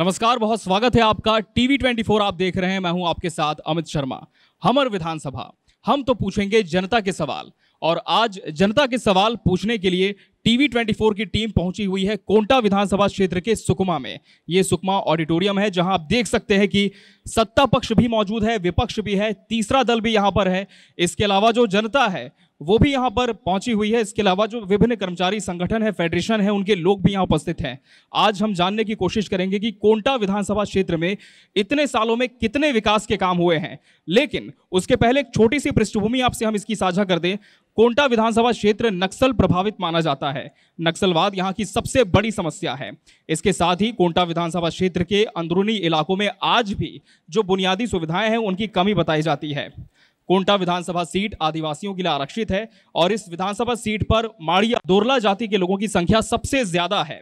नमस्कार बहुत स्वागत है आपका टीवी 24 आप देख रहे हैं मैं हूं आपके साथ अमित शर्मा हमर विधानसभा हम तो पूछेंगे जनता के सवाल और आज जनता के सवाल पूछने के लिए टीवी 24 की टीम पहुंची हुई है कोंटा विधानसभा क्षेत्र के सुकमा में ये सुकमा ऑडिटोरियम है जहां आप देख सकते हैं कि सत्ता पक्ष भी मौजूद है विपक्ष भी है तीसरा दल भी यहां पर है इसके अलावा जो जनता है वो भी यहाँ पर पहुंची हुई है इसके अलावा जो विभिन्न कर्मचारी संगठन है फेडरेशन है उनके लोग भी यहाँ उपस्थित हैं आज हम जानने की कोशिश करेंगे कि कोंटा विधानसभा क्षेत्र में इतने सालों में कितने विकास के काम हुए हैं लेकिन उसके पहले एक छोटी सी पृष्ठभूमि आपसे हम इसकी साझा कर दें कोंटा विधानसभा क्षेत्र नक्सल प्रभावित माना जाता है नक्सलवाद यहाँ की सबसे बड़ी समस्या है इसके साथ ही कोंटा विधानसभा क्षेत्र के अंदरूनी इलाकों में आज भी जो बुनियादी सुविधाएं हैं उनकी कमी बताई जाती है कोंटा विधानसभा सीट आदिवासियों के लिए आरक्षित है और इस विधानसभा सीट पर माड़िया दोरला जाति के लोगों की संख्या सबसे ज्यादा है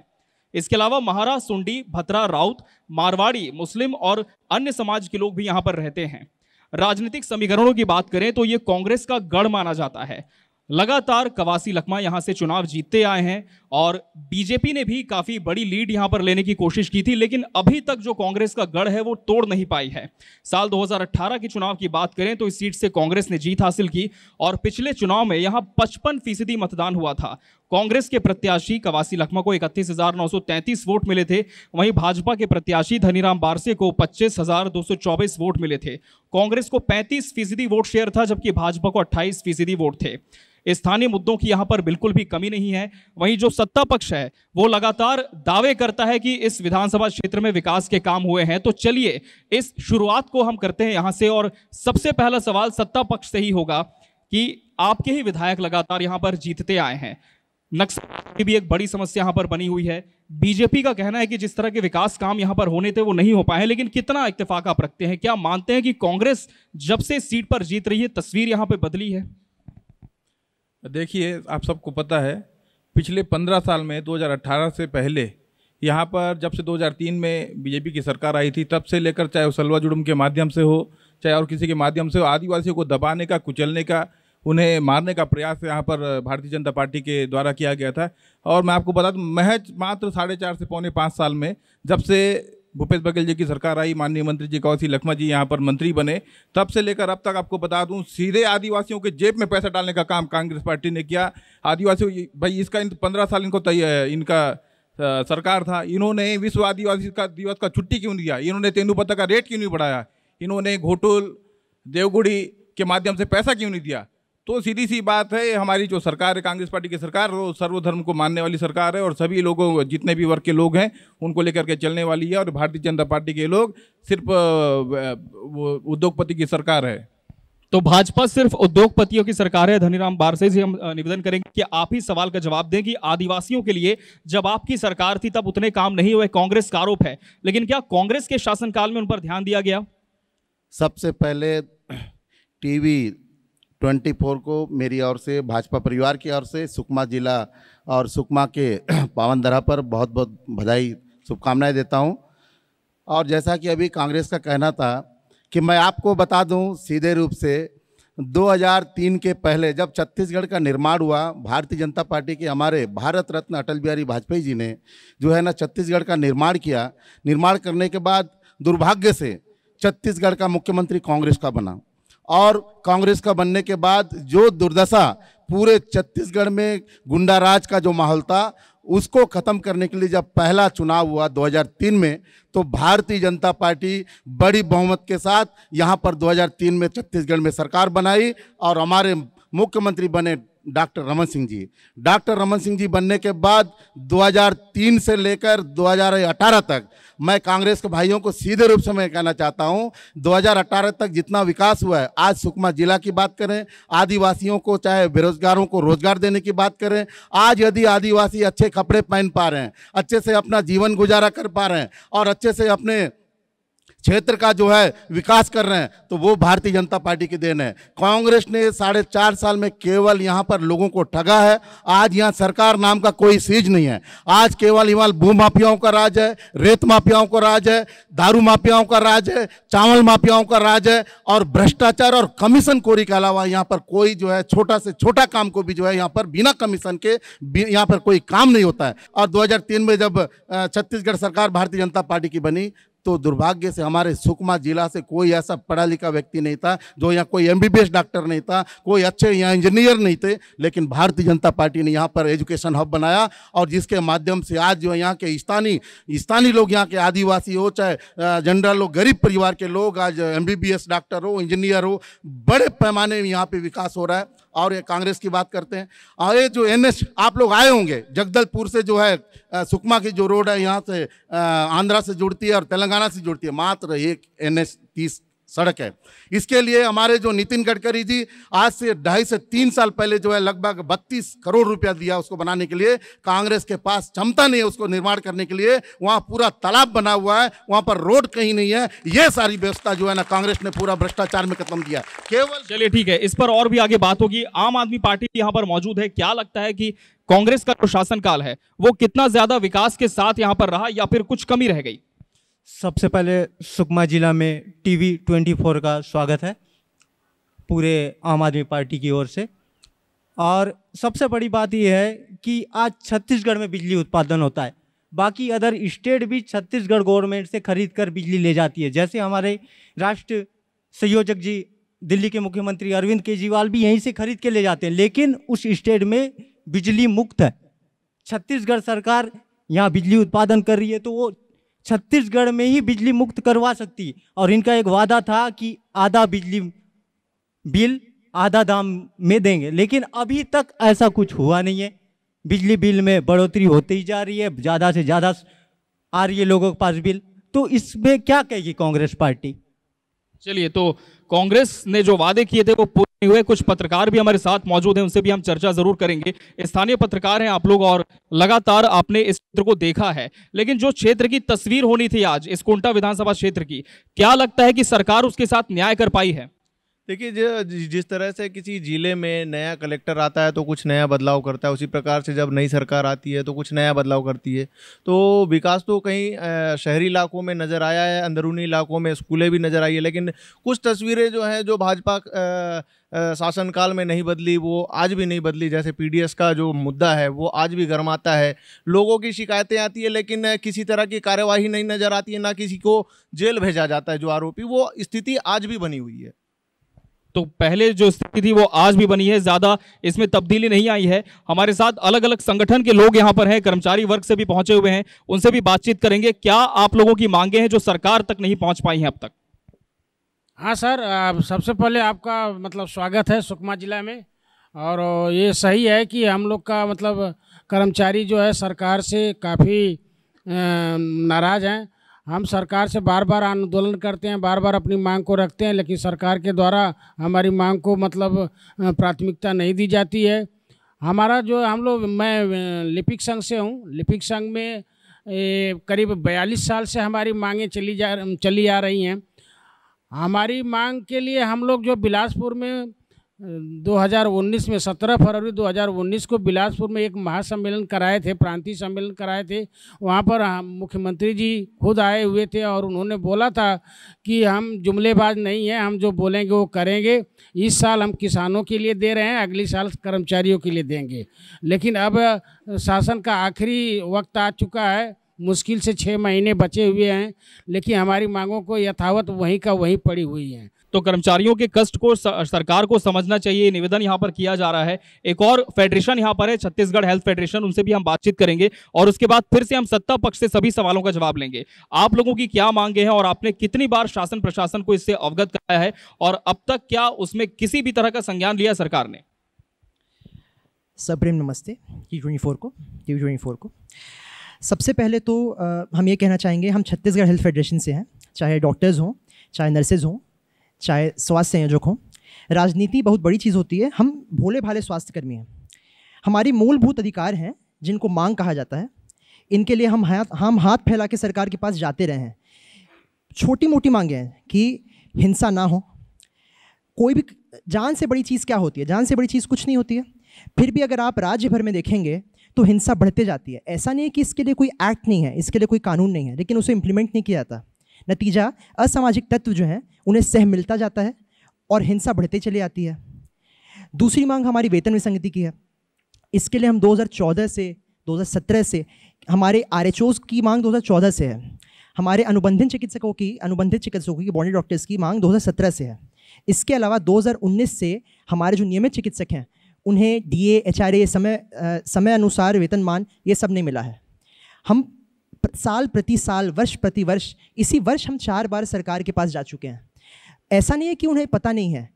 इसके अलावा महारा सुंडी भतरा राउत मारवाड़ी मुस्लिम और अन्य समाज के लोग भी यहाँ पर रहते हैं राजनीतिक समीकरणों की बात करें तो ये कांग्रेस का गढ़ माना जाता है लगातार कवासी लखमा यहाँ से चुनाव जीतते आए हैं और बीजेपी ने भी काफ़ी बड़ी लीड यहाँ पर लेने की कोशिश की थी लेकिन अभी तक जो कांग्रेस का गढ़ है वो तोड़ नहीं पाई है साल 2018 के चुनाव की बात करें तो इस सीट से कांग्रेस ने जीत हासिल की और पिछले चुनाव में यहाँ पचपन फीसदी मतदान हुआ था कांग्रेस के प्रत्याशी कवासी लखमा को इकतीस हजार नौ सौ तैंतीस वोट मिले थे वहीं भाजपा के प्रत्याशी धनीराम बारसे को पच्चीस हजार दो सौ चौबीस वोट मिले थे कांग्रेस को पैंतीस फीसदी वोट शेयर था जबकि भाजपा को अट्ठाईस फीसदी वोट थे स्थानीय मुद्दों की यहाँ पर बिल्कुल भी कमी नहीं है वहीं जो सत्ता पक्ष है वो लगातार दावे करता है कि इस विधानसभा क्षेत्र में विकास के काम हुए हैं तो चलिए इस शुरुआत को हम करते हैं यहाँ से और सबसे पहला सवाल सत्ता पक्ष से ही होगा कि आपके ही विधायक लगातार यहाँ पर जीतते आए हैं नक्सल की भी एक बड़ी समस्या यहाँ पर बनी हुई है बीजेपी का कहना है कि जिस तरह के विकास काम यहाँ पर होने थे वो नहीं हो पाए हैं लेकिन कितना इतफाक आप रखते हैं क्या मानते हैं कि कांग्रेस जब से सीट पर जीत रही है तस्वीर यहाँ पे बदली है देखिए आप सबको पता है पिछले पंद्रह साल में 2018 से पहले यहाँ पर जब से 2003 में बीजेपी की सरकार आई थी तब से लेकर चाहे वो सलवा जुड़ुम के माध्यम से हो चाहे और किसी के माध्यम से हो आदिवासियों को दबाने का कुचलने का उन्हें मारने का प्रयास यहाँ पर भारतीय जनता पार्टी के द्वारा किया गया था और मैं आपको बता दूँ महज मात्र साढ़े चार से पौने पाँच साल में जब से भूपेश बघेल जी की सरकार आई माननीय मंत्री जी कौशी लखमा जी यहाँ पर मंत्री बने तब से लेकर अब तक आपको बता दूँ सीधे आदिवासियों के जेब में पैसा डालने का काम कांग्रेस पार्टी ने किया आदिवासियों भाई इसका इन पंद्रह साल इनको तय इनका सरकार था इन्होंने विश्व आदिवासी का दिवस का छुट्टी क्यों दिया इन्होंने तेंदुपत्ता का रेट क्यों नहीं बढ़ाया इन्होंने घोटुल देवगुड़ी के माध्यम से पैसा क्यों नहीं दिया तो सीधी सी बात है हमारी जो सरकार है कांग्रेस पार्टी की सरकार वो सर्वधर्म को मानने वाली सरकार है और सभी लोगों जितने भी वर्ग के लोग हैं उनको लेकर के चलने वाली है और भारतीय जनता पार्टी के लोग सिर्फ उद्योगपति की सरकार है तो भाजपा सिर्फ उद्योगपतियों की सरकार है धनीराम बारसे से हम निवेदन करेंगे कि आप ही सवाल का जवाब दें कि आदिवासियों के लिए जब आपकी सरकार थी तब उतने काम नहीं हुए कांग्रेस का आरोप है लेकिन क्या कांग्रेस के शासनकाल में उन पर ध्यान दिया गया सबसे पहले टीवी ट्वेंटी फोर को मेरी ओर से भाजपा परिवार की ओर से सुकमा जिला और सुकमा के पावन दरा पर बहुत बहुत बधाई शुभकामनाएं देता हूं और जैसा कि अभी कांग्रेस का कहना था कि मैं आपको बता दूं सीधे रूप से 2003 के पहले जब छत्तीसगढ़ का निर्माण हुआ भारतीय जनता पार्टी के हमारे भारत रत्न अटल बिहारी वाजपेयी जी ने जो है ना छत्तीसगढ़ का निर्माण किया निर्माण करने के बाद दुर्भाग्य से छत्तीसगढ़ का मुख्यमंत्री कांग्रेस का बना और कांग्रेस का बनने के बाद जो दुर्दशा पूरे छत्तीसगढ़ में गुंडा राज का जो माहौल था उसको ख़त्म करने के लिए जब पहला चुनाव हुआ 2003 में तो भारतीय जनता पार्टी बड़ी बहुमत के साथ यहाँ पर 2003 में छत्तीसगढ़ में सरकार बनाई और हमारे मुख्यमंत्री बने डॉक्टर रमन सिंह जी डॉक्टर रमन सिंह जी बनने के बाद 2003 से लेकर 2018 तक मैं कांग्रेस के भाइयों को सीधे रूप से मैं कहना चाहता हूं 2018 तक जितना विकास हुआ है आज सुकमा जिला की बात करें आदिवासियों को चाहे बेरोजगारों को रोजगार देने की बात करें आज यदि आदिवासी अच्छे कपड़े पहन पा रहे हैं अच्छे से अपना जीवन गुजारा कर पा रहे हैं और अच्छे से अपने क्षेत्र का जो है विकास कर रहे हैं तो वो भारतीय जनता पार्टी की देन है कांग्रेस ने साढ़े चार साल में केवल यहाँ पर लोगों को ठगा है आज यहाँ सरकार नाम का कोई सीज नहीं है आज केवल यहाँ भू माफियाओं का राज है रेत माफियाओं का राज है दारू माफियाओं का राज है चावल माफियाओं का राज है और भ्रष्टाचार और कमीशन कोरी के अलावा यहाँ पर कोई जो है छोटा से छोटा काम को भी जो है यहाँ पर बिना कमीशन के यहाँ पर कोई काम नहीं होता है और दो में जब छत्तीसगढ़ सरकार भारतीय जनता पार्टी की बनी तो दुर्भाग्य से हमारे सुकमा जिला से कोई ऐसा पढ़ा लिखा व्यक्ति नहीं था जो यहाँ कोई एम डॉक्टर नहीं था कोई अच्छे यहाँ इंजीनियर नहीं थे लेकिन भारतीय जनता पार्टी ने यहाँ पर एजुकेशन हब बनाया और जिसके माध्यम से आज जो यहाँ के स्थानीय स्थानीय लोग यहाँ के आदिवासी हो चाहे जनरल लोग गरीब परिवार के लोग आज एम डॉक्टर हो इंजीनियर हो बड़े पैमाने में यहाँ पर विकास हो रहा है और ये कांग्रेस की बात करते हैं और ये जो एन आप लोग आए होंगे जगदलपुर से जो है सुकमा की जो रोड है यहाँ से आंध्रा से जुड़ती है और तेलंगाना से जुड़ती है मात्र एक एन एस तीस सड़क है इसके लिए हमारे जो नितिन गडकरी जी आज से ढाई से तीन साल पहले जो है लगभग बत्तीस करोड़ रुपया दिया उसको बनाने के लिए कांग्रेस के पास क्षमता नहीं है उसको निर्माण करने के लिए वहाँ पूरा तालाब बना हुआ है वहाँ पर रोड कहीं नहीं है ये सारी व्यवस्था जो है ना कांग्रेस ने पूरा भ्रष्टाचार में खत्म किया केवल चलिए ठीक है इस पर और भी आगे बात होगी आम आदमी पार्टी यहाँ पर मौजूद है क्या लगता है कि कांग्रेस का जो शासनकाल है वो कितना ज्यादा विकास के साथ यहाँ पर रहा या फिर कुछ कमी रह गई सबसे पहले सुकमा जिला में टीवी 24 का स्वागत है पूरे आम आदमी पार्टी की ओर से और सबसे बड़ी बात यह है कि आज छत्तीसगढ़ में बिजली उत्पादन होता है बाकी अदर स्टेट भी छत्तीसगढ़ गवर्नमेंट से खरीद कर बिजली ले जाती है जैसे हमारे राष्ट्र संयोजक जी दिल्ली के मुख्यमंत्री अरविंद केजरीवाल भी यहीं से खरीद के ले जाते हैं लेकिन उस स्टेट में बिजली मुक्त है छत्तीसगढ़ सरकार यहाँ बिजली उत्पादन कर रही है तो वो छत्तीसगढ़ में ही बिजली मुक्त करवा सकती और इनका एक वादा था कि आधा बिजली बिल आधा दाम में देंगे लेकिन अभी तक ऐसा कुछ हुआ नहीं है बिजली बिल में बढ़ोतरी होती ही जा रही है ज़्यादा से ज़्यादा आ रही है लोगों के पास बिल तो इसमें क्या कहेगी कांग्रेस पार्टी चलिए तो कांग्रेस ने जो वादे किए थे वो हुए कुछ पत्रकार भी हमारे साथ मौजूद हैं उनसे भी हम चर्चा जरूर करेंगे स्थानीय पत्रकार हैं आप लोग और लगातार आपने इस क्षेत्र को देखा है लेकिन जो क्षेत्र की तस्वीर होनी थी आज इस कोंटा विधानसभा क्षेत्र की क्या लगता है कि सरकार उसके साथ न्याय कर पाई है देखिए जिस तरह से किसी ज़िले में नया कलेक्टर आता है तो कुछ नया बदलाव करता है उसी प्रकार से जब नई सरकार आती है तो कुछ नया बदलाव करती है तो विकास तो कहीं शहरी इलाकों में नज़र आया है अंदरूनी इलाकों में स्कूलें भी नज़र आई है लेकिन कुछ तस्वीरें जो हैं जो भाजपा शासनकाल में नहीं बदली वो आज भी नहीं बदली जैसे पी का जो मुद्दा है वो आज भी गर्माता है लोगों की शिकायतें आती है लेकिन किसी तरह की कार्यवाही नहीं नज़र आती है ना किसी को जेल भेजा जाता है जो आरोपी वो स्थिति आज भी बनी हुई है तो पहले जो स्थिति थी वो आज भी बनी है ज़्यादा इसमें तब्दीली नहीं आई है हमारे साथ अलग अलग संगठन के लोग यहाँ पर हैं कर्मचारी वर्ग से भी पहुंचे हुए हैं उनसे भी बातचीत करेंगे क्या आप लोगों की मांगे हैं जो सरकार तक नहीं पहुँच पाई हैं अब तक हाँ सर सबसे पहले आपका मतलब स्वागत है सुकमा जिला में और ये सही है कि हम लोग का मतलब कर्मचारी जो है सरकार से काफ़ी नाराज़ हैं हम सरकार से बार बार आंदोलन करते हैं बार बार अपनी मांग को रखते हैं लेकिन सरकार के द्वारा हमारी मांग को मतलब प्राथमिकता नहीं दी जाती है हमारा जो हम लोग मैं लिपिक संघ से हूँ लिपिक संघ में करीब 42 साल से हमारी मांगें चली जा चली आ रही हैं हमारी मांग के लिए हम लोग जो बिलासपुर में 2019 में 17 फरवरी 2019 को बिलासपुर में एक महासम्मेलन कराए थे प्रांतीय सम्मेलन कराए थे वहाँ पर हम मुख्यमंत्री जी खुद आए हुए थे और उन्होंने बोला था कि हम जुमलेबाज नहीं हैं हम जो बोलेंगे वो करेंगे इस साल हम किसानों के लिए दे रहे हैं अगले साल कर्मचारियों के लिए देंगे लेकिन अब शासन का आखिरी वक्त आ चुका है मुश्किल से छः महीने बचे हुए हैं लेकिन हमारी मांगों को यथावत वहीं का वहीं पड़ी हुई हैं तो कर्मचारियों के कष्ट को सरकार को समझना चाहिए निवेदन यहाँ पर किया जा रहा है एक और फेडरेशन यहाँ पर है छत्तीसगढ़ हेल्थ फेडरेशन उनसे भी हम बातचीत करेंगे और उसके बाद फिर से हम सत्ता पक्ष से सभी सवालों का जवाब लेंगे आप लोगों की क्या मांगे हैं और आपने कितनी बार शासन प्रशासन को इससे अवगत कराया है और अब तक क्या उसमें किसी भी तरह का संज्ञान लिया सरकार ने प्रेम नमस्ते टी ट्वेंटी फोर को टी ट्वेंटी फोर को सबसे पहले तो हम ये कहना चाहेंगे हम छत्तीसगढ़ हेल्थ फेडरेशन से हैं चाहे डॉक्टर्स हों चाहे नर्सेज हों चाहे स्वास्थ्य संयोजक हों राजनीति बहुत बड़ी चीज़ होती है हम भोले भाले स्वास्थ्यकर्मी हैं हमारी मूलभूत अधिकार हैं जिनको मांग कहा जाता है इनके लिए हम हाथ हम हाथ फैला के सरकार के पास जाते रहे हैं छोटी मोटी मांगे हैं कि हिंसा ना हो कोई भी जान से बड़ी चीज़ क्या होती है जान से बड़ी चीज़ कुछ नहीं होती है फिर भी अगर आप राज्य भर में देखेंगे तो हिंसा बढ़ते जाती है ऐसा नहीं है कि इसके लिए कोई एक्ट नहीं है इसके लिए कोई कानून नहीं है लेकिन उसे इम्प्लीमेंट नहीं किया जाता नतीजा असामाजिक तत्व जो हैं उन्हें सह मिलता जाता है और हिंसा बढ़ते चली आती है दूसरी मांग हमारी वेतन विसंगति की है इसके लिए हम 2014 से 2017 से हमारे आर की मांग 2014 से है हमारे अनुबंधित चिकित्सकों की अनुबंधित चिकित्सकों की बॉडी डॉक्टर्स की मांग 2017 से है इसके अलावा 2019 से हमारे जो नियमित चिकित्सक हैं उन्हें D A H R A समय आ, समय अनुसार वेतनमान ये सब नहीं मिला है हम साल प्रति साल वर्ष प्रति वर्ष इसी वर्ष हम चार बार सरकार के पास जा चुके हैं ऐसा नहीं है कि उन्हें पता नहीं है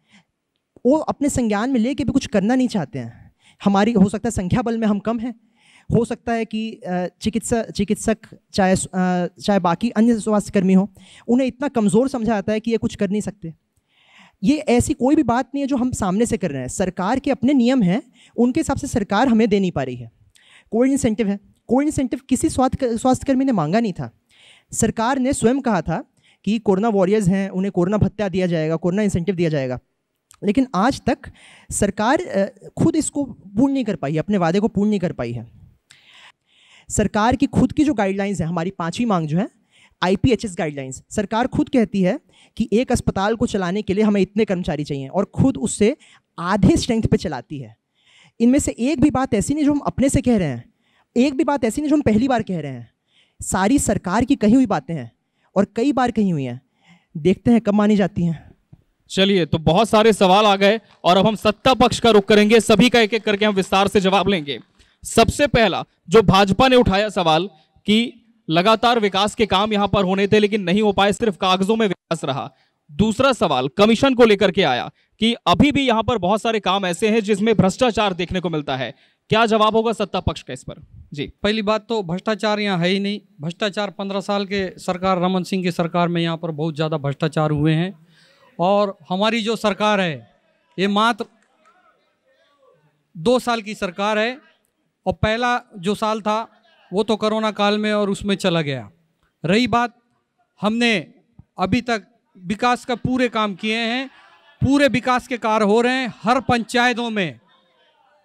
वो अपने संज्ञान में लेके भी कुछ करना नहीं चाहते हैं हमारी हो सकता है संख्या बल में हम कम हैं हो सकता है कि चिकित्सा चिकित्सक चाहे चाहे बाकी अन्य स्वास्थ्यकर्मी हो उन्हें इतना कमज़ोर समझा जाता है कि ये कुछ कर नहीं सकते ये ऐसी कोई भी बात नहीं है जो हम सामने से कर रहे हैं सरकार के अपने नियम हैं उनके हिसाब से सरकार हमें दे नहीं पा रही है कोई इंसेंटिव है कोई इंसेंटिव किसी स्वास्थ्य स्वास्थ्यकर्मी ने मांगा नहीं था सरकार ने स्वयं कहा था कि कोरोना वॉरियर्स हैं उन्हें कोरोना भत्ता दिया जाएगा कोरोना इंसेंटिव दिया जाएगा लेकिन आज तक सरकार खुद इसको पूर्ण नहीं कर पाई अपने वादे को पूर्ण नहीं कर पाई है सरकार की खुद की जो गाइडलाइंस है हमारी पाँचवीं मांग जो है आई गाइडलाइंस सरकार खुद कहती है कि एक अस्पताल को चलाने के लिए हमें इतने कर्मचारी चाहिए और खुद उससे आधे स्ट्रेंथ पे चलाती है इनमें से एक भी बात ऐसी नहीं जो हम अपने से कह रहे हैं एक भी बात ऐसी नहीं जो हम पहली बार कह रहे हैं सारी सरकार की कही हुई बातें हैं और कई बार कही हुई हैं देखते हैं कब मानी जाती हैं चलिए तो बहुत सारे सवाल आ गए और अब हम सत्ता पक्ष का रुख करेंगे सभी का एक एक करके हम विस्तार से जवाब लेंगे सबसे पहला जो भाजपा ने उठाया सवाल कि लगातार विकास के काम यहां पर होने थे लेकिन नहीं हो पाए सिर्फ कागजों में विकास रहा दूसरा सवाल कमीशन को लेकर के आया कि अभी भी यहां पर बहुत सारे काम ऐसे हैं जिसमें भ्रष्टाचार देखने को मिलता है क्या जवाब होगा सत्ता पक्ष का इस पर जी पहली बात तो भ्रष्टाचार यहाँ है ही नहीं भ्रष्टाचार पंद्रह साल के सरकार रमन सिंह की सरकार में यहाँ पर बहुत ज़्यादा भ्रष्टाचार हुए हैं और हमारी जो सरकार है ये मात्र दो साल की सरकार है और पहला जो साल था वो तो कोरोना काल में और उसमें चला गया रही बात हमने अभी तक विकास का पूरे काम किए हैं पूरे विकास के कार्य हो रहे हैं हर पंचायतों में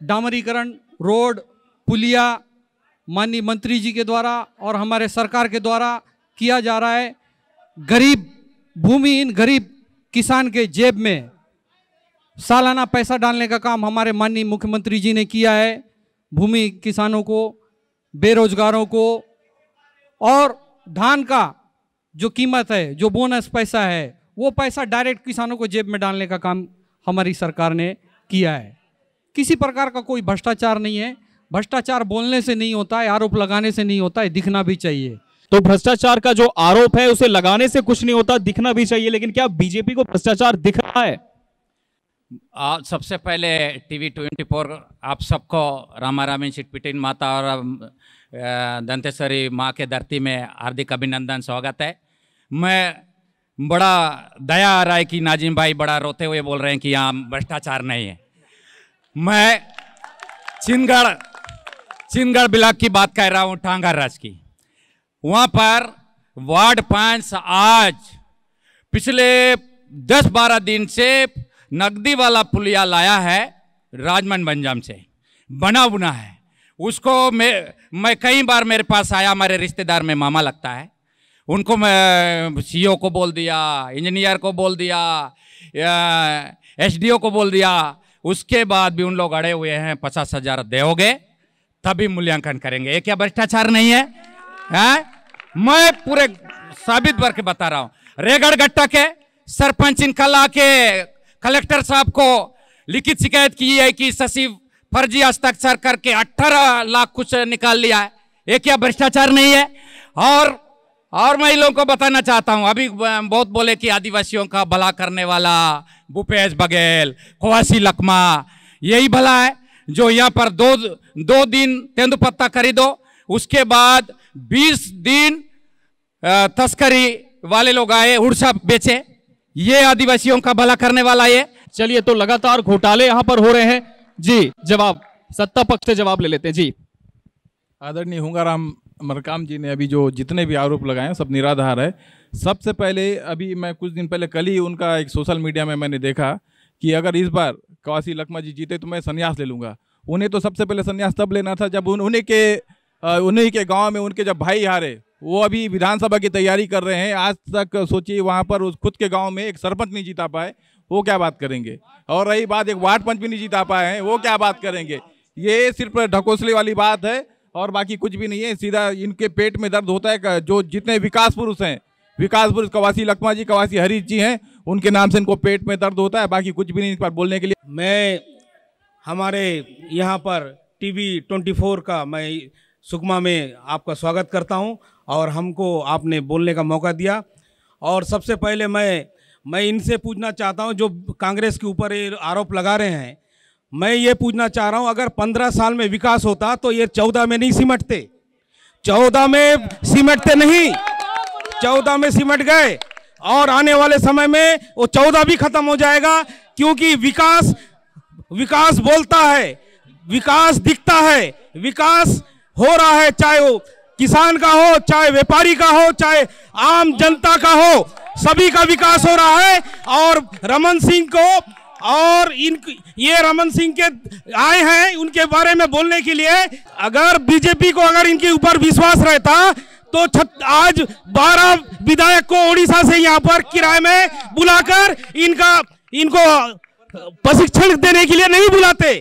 डामरीकरण रोड पुलिया माननीय मंत्री जी के द्वारा और हमारे सरकार के द्वारा किया जा रहा है गरीब भूमिहीन गरीब किसान के जेब में सालाना पैसा डालने का काम हमारे माननीय मुख्यमंत्री जी ने किया है भूमि किसानों को बेरोजगारों को और धान का जो कीमत है जो बोनस पैसा है वो पैसा डायरेक्ट किसानों को जेब में डालने का काम हमारी सरकार ने किया है किसी प्रकार का कोई भ्रष्टाचार नहीं है भ्रष्टाचार बोलने से नहीं होता है आरोप लगाने से नहीं होता है दिखना भी चाहिए तो भ्रष्टाचार का जो आरोप है उसे लगाने से कुछ नहीं होता दिखना भी चाहिए लेकिन क्या बीजेपी को भ्रष्टाचार दिख रहा है आ, सबसे पहले टीवी ट्वेंटी फोर आप सबको रामारामी चिटपिटिन माता और दंतेश्वरी माँ के धरती में हार्दिक अभिनंदन स्वागत है मैं बड़ा दया आ रहा है कि नाजिम भाई बड़ा रोते हुए बोल रहे हैं कि यहाँ भ्रष्टाचार नहीं है मैं चिनगढ़ चिनगढ़ ब्लॉक की बात कर रहा हूँ टांगा राज की वहाँ पर वार्ड पांच आज पिछले दस बारह दिन से नकदी वाला पुलिया लाया है राजमन बंजाम से बना बुना है उसको मैं मैं कई बार मेरे पास आया हमारे रिश्तेदार में मामा लगता है उनको मैं सीओ को बोल दिया इंजीनियर को बोल दिया एसडीओ को बोल दिया उसके बाद भी उन लोग अड़े हुए हैं पचास हजार दोगे तभी मूल्यांकन करेंगे ये क्या भ्रष्टाचार नहीं है, है? मैं पूरे साबित करके बता रहा हूं रेगड़ गट्टा के सरपंच इन ला के कलेक्टर साहब को लिखित शिकायत की है कि सचिव फर्जी हस्ताक्षर करके अठारह लाख कुछ निकाल लिया है ये क्या भ्रष्टाचार नहीं है और और मैं लोगों को बताना चाहता हूँ अभी बहुत बोले कि आदिवासियों का भला करने वाला भूपेश बघेल कोवासी लकमा यही भला है जो यहाँ पर दो दो दिन तेंदुपत्ता खरीदो उसके बाद 20 दिन तस्करी वाले लोग आए उड़सा बेचे ये आदिवासियों का भला करने वाला ये चलिए तो लगातार घोटाले यहाँ पर हो रहे हैं जी जवाब सत्ता पक्ष से जवाब ले लेते हैं जी आदरणीय हुंगाराम मरकाम जी ने अभी जो जितने भी आरोप लगाए हैं सब निराधार है सबसे पहले अभी मैं कुछ दिन पहले कल ही उनका एक सोशल मीडिया में मैंने देखा कि अगर इस बार कवासी लखमा जी जीते तो मैं संन्यास ले लूँगा उन्हें तो सबसे पहले संन्यास तब लेना था जब उन उन्हीं के उन्हीं के गांव में उनके जब भाई हारे वो अभी विधानसभा की तैयारी कर रहे हैं आज तक सोचिए वहाँ पर उस खुद के गांव में एक सरपंच नहीं जीता पाए वो क्या बात करेंगे और रही बात एक वार्ड पंच भी नहीं जीता पाए हैं वो क्या बात करेंगे ये सिर्फ ढकोसले वाली बात है और बाकी कुछ भी नहीं है सीधा इनके पेट में दर्द होता है जो जितने विकास पुरुष हैं विकास पुरुष कवासी लखमा जी कवासी हरीश जी हैं उनके नाम से इनको पेट में दर्द होता है बाकी कुछ भी नहीं इस पर बोलने के लिए मैं हमारे यहाँ पर टीवी 24 का मैं सुकमा में आपका स्वागत करता हूँ और हमको आपने बोलने का मौका दिया और सबसे पहले मैं मैं इनसे पूछना चाहता हूँ जो कांग्रेस के ऊपर ये आरोप लगा रहे हैं मैं ये पूछना चाह रहा हूं अगर पंद्रह साल में विकास होता तो ये चौदह में नहीं सिमटते चौदह में सिमटते नहीं चौदह में सिमट गए और आने वाले समय में वो चौदह भी खत्म हो जाएगा क्योंकि विकास विकास बोलता है विकास दिखता है विकास हो रहा है चाहे वो किसान का हो चाहे व्यापारी का हो चाहे आम जनता का हो सभी का विकास हो रहा है और रमन सिंह को और इन ये रमन सिंह के आए हैं उनके बारे में बोलने के लिए अगर बीजेपी को अगर इनके ऊपर विश्वास रहता तो आज 12 विधायक को ओडिशा से यहाँ पर किराए में बुलाकर इनका इनको प्रशिक्षण देने के लिए नहीं बुलाते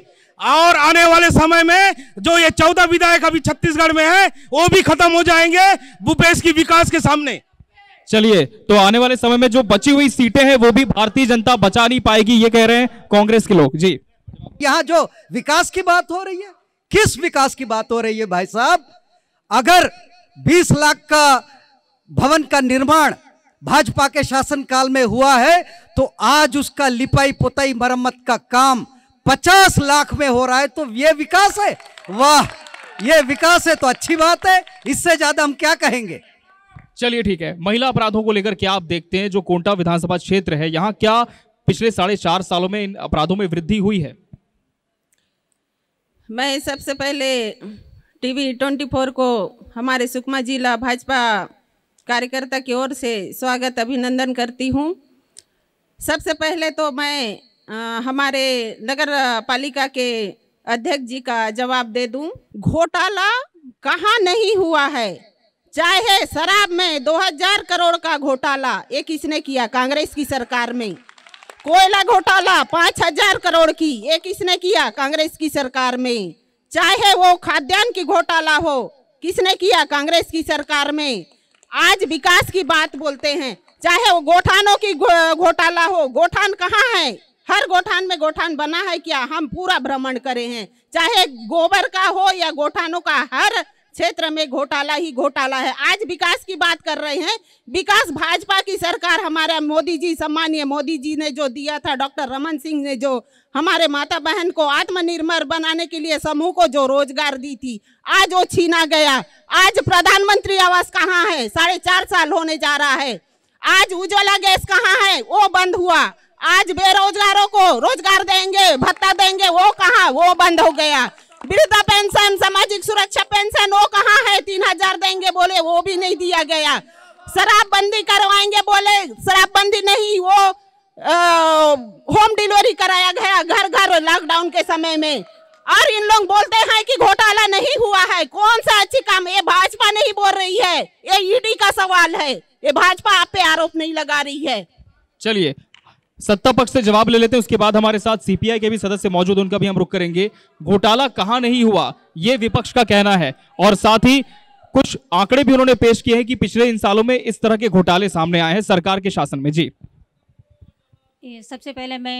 और आने वाले समय में जो ये चौदह विधायक अभी छत्तीसगढ़ में है वो भी खत्म हो जाएंगे भूपेश की विकास के सामने चलिए तो आने वाले समय में जो बची हुई सीटें हैं वो भी भारतीय जनता बचा नहीं पाएगी ये कह रहे हैं कांग्रेस के लोग जी यहां जो विकास की बात हो रही है किस विकास की बात हो रही है भाई साहब अगर 20 लाख का भवन का निर्माण भाजपा के शासन काल में हुआ है तो आज उसका लिपाई पोताई मरम्मत का काम 50 लाख में हो रहा है तो ये विकास है वाह ये विकास है तो अच्छी बात है इससे ज्यादा हम क्या कहेंगे चलिए ठीक है महिला अपराधों को लेकर क्या आप देखते हैं जो कोंटा विधानसभा क्षेत्र है यहाँ क्या पिछले साढ़े चार सालों में इन अपराधों में वृद्धि हुई है मैं सबसे पहले टीवी ट्वेंटी फोर को हमारे सुकमा जिला भाजपा कार्यकर्ता की ओर से स्वागत अभिनंदन करती हूँ सबसे पहले तो मैं हमारे नगर पालिका के अध्यक्ष जी का जवाब दे दूं घोटाला कहाँ नहीं हुआ है चाहे शराब में 2000 करोड़ का घोटाला ये किसने किया कांग्रेस की सरकार में कोयला घोटाला 5000 करोड़ की ये किसने किया कांग्रेस की सरकार में चाहे वो खाद्यान्न की घोटाला हो किसने किया कांग्रेस की सरकार में आज विकास की बात बोलते हैं चाहे वो गोठानों की घोटाला हो गोठान कहाँ है हर गोठान में गोठान बना है क्या हम पूरा भ्रमण करे हैं चाहे गोबर का हो या गोठानों का हर क्षेत्र में घोटाला ही घोटाला है आज विकास की बात कर रहे हैं विकास भाजपा की सरकार हमारा मोदी जी सम्मानीय मोदी जी ने जो दिया था डॉक्टर रमन सिंह ने जो हमारे माता बहन को आत्मनिर्भर बनाने के लिए समूह को जो रोजगार दी थी आज वो छीना गया आज प्रधानमंत्री आवास कहाँ है साढ़े चार साल होने जा रहा है आज उज्ज्वला गैस कहाँ है वो बंद हुआ आज बेरोजगारों को रोजगार देंगे भत्ता देंगे वो कहाँ वो बंद हो गया वृद्धा पेंशन सामाजिक सुरक्षा पेंशन वो कहाँ है तीन हजार देंगे बोले वो भी नहीं दिया गया शराबबंदी करवाएंगे बोले शराबबंदी नहीं वो आ, होम डिलीवरी कराया गया घर घर लॉकडाउन के समय में और इन लोग बोलते हैं कि घोटाला नहीं हुआ है कौन सा अच्छी काम ये भाजपा नहीं बोल रही है ये ईडी e का सवाल है ये भाजपा आप पे आरोप नहीं लगा रही है चलिए सत्ता पक्ष से जवाब ले लेते हैं उसके बाद हमारे साथ सीपीआई के भी सदस्य मौजूद उनका भी हम रुक करेंगे घोटाला कहां नहीं हुआ यह विपक्ष का कहना है और साथ ही कुछ आंकड़े भी उन्होंने पेश किए हैं कि पिछले इन सालों में इस तरह के घोटाले सामने आए हैं सरकार के शासन में जी सबसे पहले मैं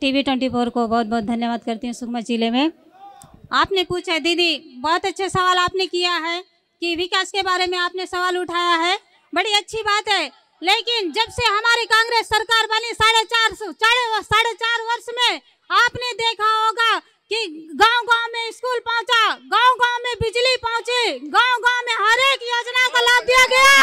टीवी ट्वेंटी फोर को बहुत बहुत धन्यवाद करती हूँ सुकमा जिले में आपने पूछा दीदी बहुत अच्छे सवाल आपने किया है कि विकास के बारे में आपने सवाल उठाया है बड़ी अच्छी बात है लेकिन जब से हमारी कांग्रेस सरकार बनी साढ़े चार साढ़े साढ़े चार वर्ष में आपने देखा होगा कि गांव गांव में स्कूल पहुंचा गांव गांव में बिजली पहुंची गांव गांव में हर एक योजना का लाभ दिया गया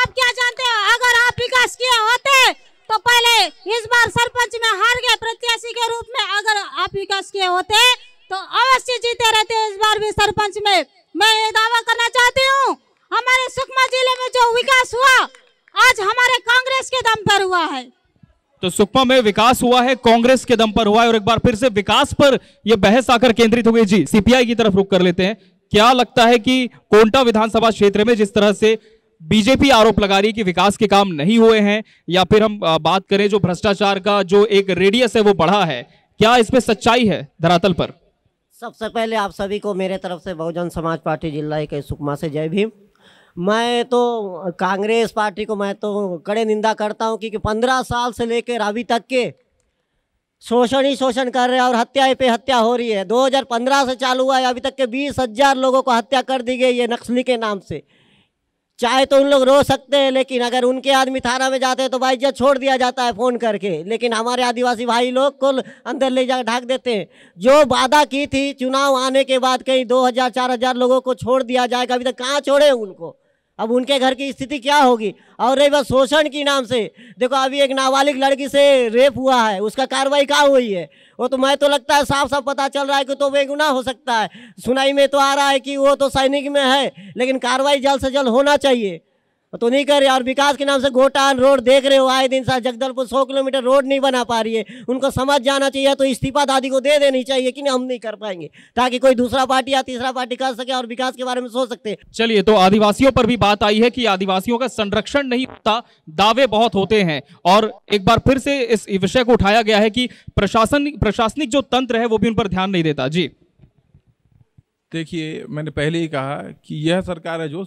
आप क्या जानते हो अगर आप विकास किए होते तो पहले इस बार सरपंच में हार गए प्रत्याशी के रूप में अगर आप विकास किए होते तो अवश्य जीते रहते इस बार भी सरपंच में मैं ये दावा करना चाहती हूँ हमारे सुकमा जिले में जो विकास हुआ आज हमारे कांग्रेस के दम पर हुआ है तो सुकमा में विकास हुआ है कांग्रेस के दम पर हुआ है और एक बार फिर से विकास पर यह बहस आकर केंद्रित हो गई जी सीपीआई की तरफ रुक कर लेते हैं क्या लगता है कि कोंटा विधानसभा क्षेत्र में जिस तरह से बीजेपी आरोप लगा रही है कि विकास के काम नहीं हुए हैं या फिर हम बात करें जो भ्रष्टाचार का जो एक रेडियस है वो बढ़ा है क्या इसमें सच्चाई है धरातल पर सबसे पहले आप सभी को मेरे तरफ से बहुजन समाज पार्टी जिला सुकमा से जय भीम मैं तो कांग्रेस पार्टी को मैं तो कड़े निंदा करता हूँ क्योंकि पंद्रह साल से लेकर अभी तक के शोषण ही शोषण कर रहे हैं और हत्याएं पे हत्या हो रही है 2015 से चालू हुआ है अभी तक के बीस हजार लोगों को हत्या कर दी गई है नक्सली के नाम से चाहे तो उन लोग रो सकते हैं लेकिन अगर उनके आदमी थाना में जाते हैं तो भाई जब छोड़ दिया जाता है फ़ोन करके लेकिन हमारे आदिवासी भाई लोग को अंदर ले जाकर ढाक देते हैं जो वादा की थी चुनाव आने के बाद कहीं दो हज़ार चार हज़ार लोगों को छोड़ दिया जाएगा अभी तक कहाँ छोड़े उनको अब उनके घर की स्थिति क्या होगी और रही बात शोषण के नाम से देखो अभी एक नाबालिग लड़की से रेप हुआ है उसका कार्रवाई कहाँ हुई है वो तो मैं तो लगता है साफ साफ पता चल रहा है कि तो बेगुना हो सकता है सुनाई में तो आ रहा है कि वो तो सैनिक में है लेकिन कार्रवाई जल्द से जल्द होना चाहिए तो नहीं कर यार विकास के नाम से घोटाल रोड देख रहे हो आए दिन साथ जगदलपुर सौ किलोमीटर रोड नहीं बना पा रही है उनको समझ जाना चाहिए तो इस्तीफा दादी को दे देनी चाहिए कि नहीं हम नहीं कर पाएंगे ताकि कोई दूसरा पार्टी या तीसरा पार्टी कर सके और विकास के बारे में सोच सकते चलिए तो आदिवासियों पर भी बात आई है कि आदिवासियों का संरक्षण नहीं होता दावे बहुत होते हैं और एक बार फिर से इस विषय को उठाया गया है कि प्रशासन प्रशासनिक जो तंत्र है वो भी उन पर ध्यान नहीं देता जी देखिए मैंने पहले ही कहा कि यह सरकार है जो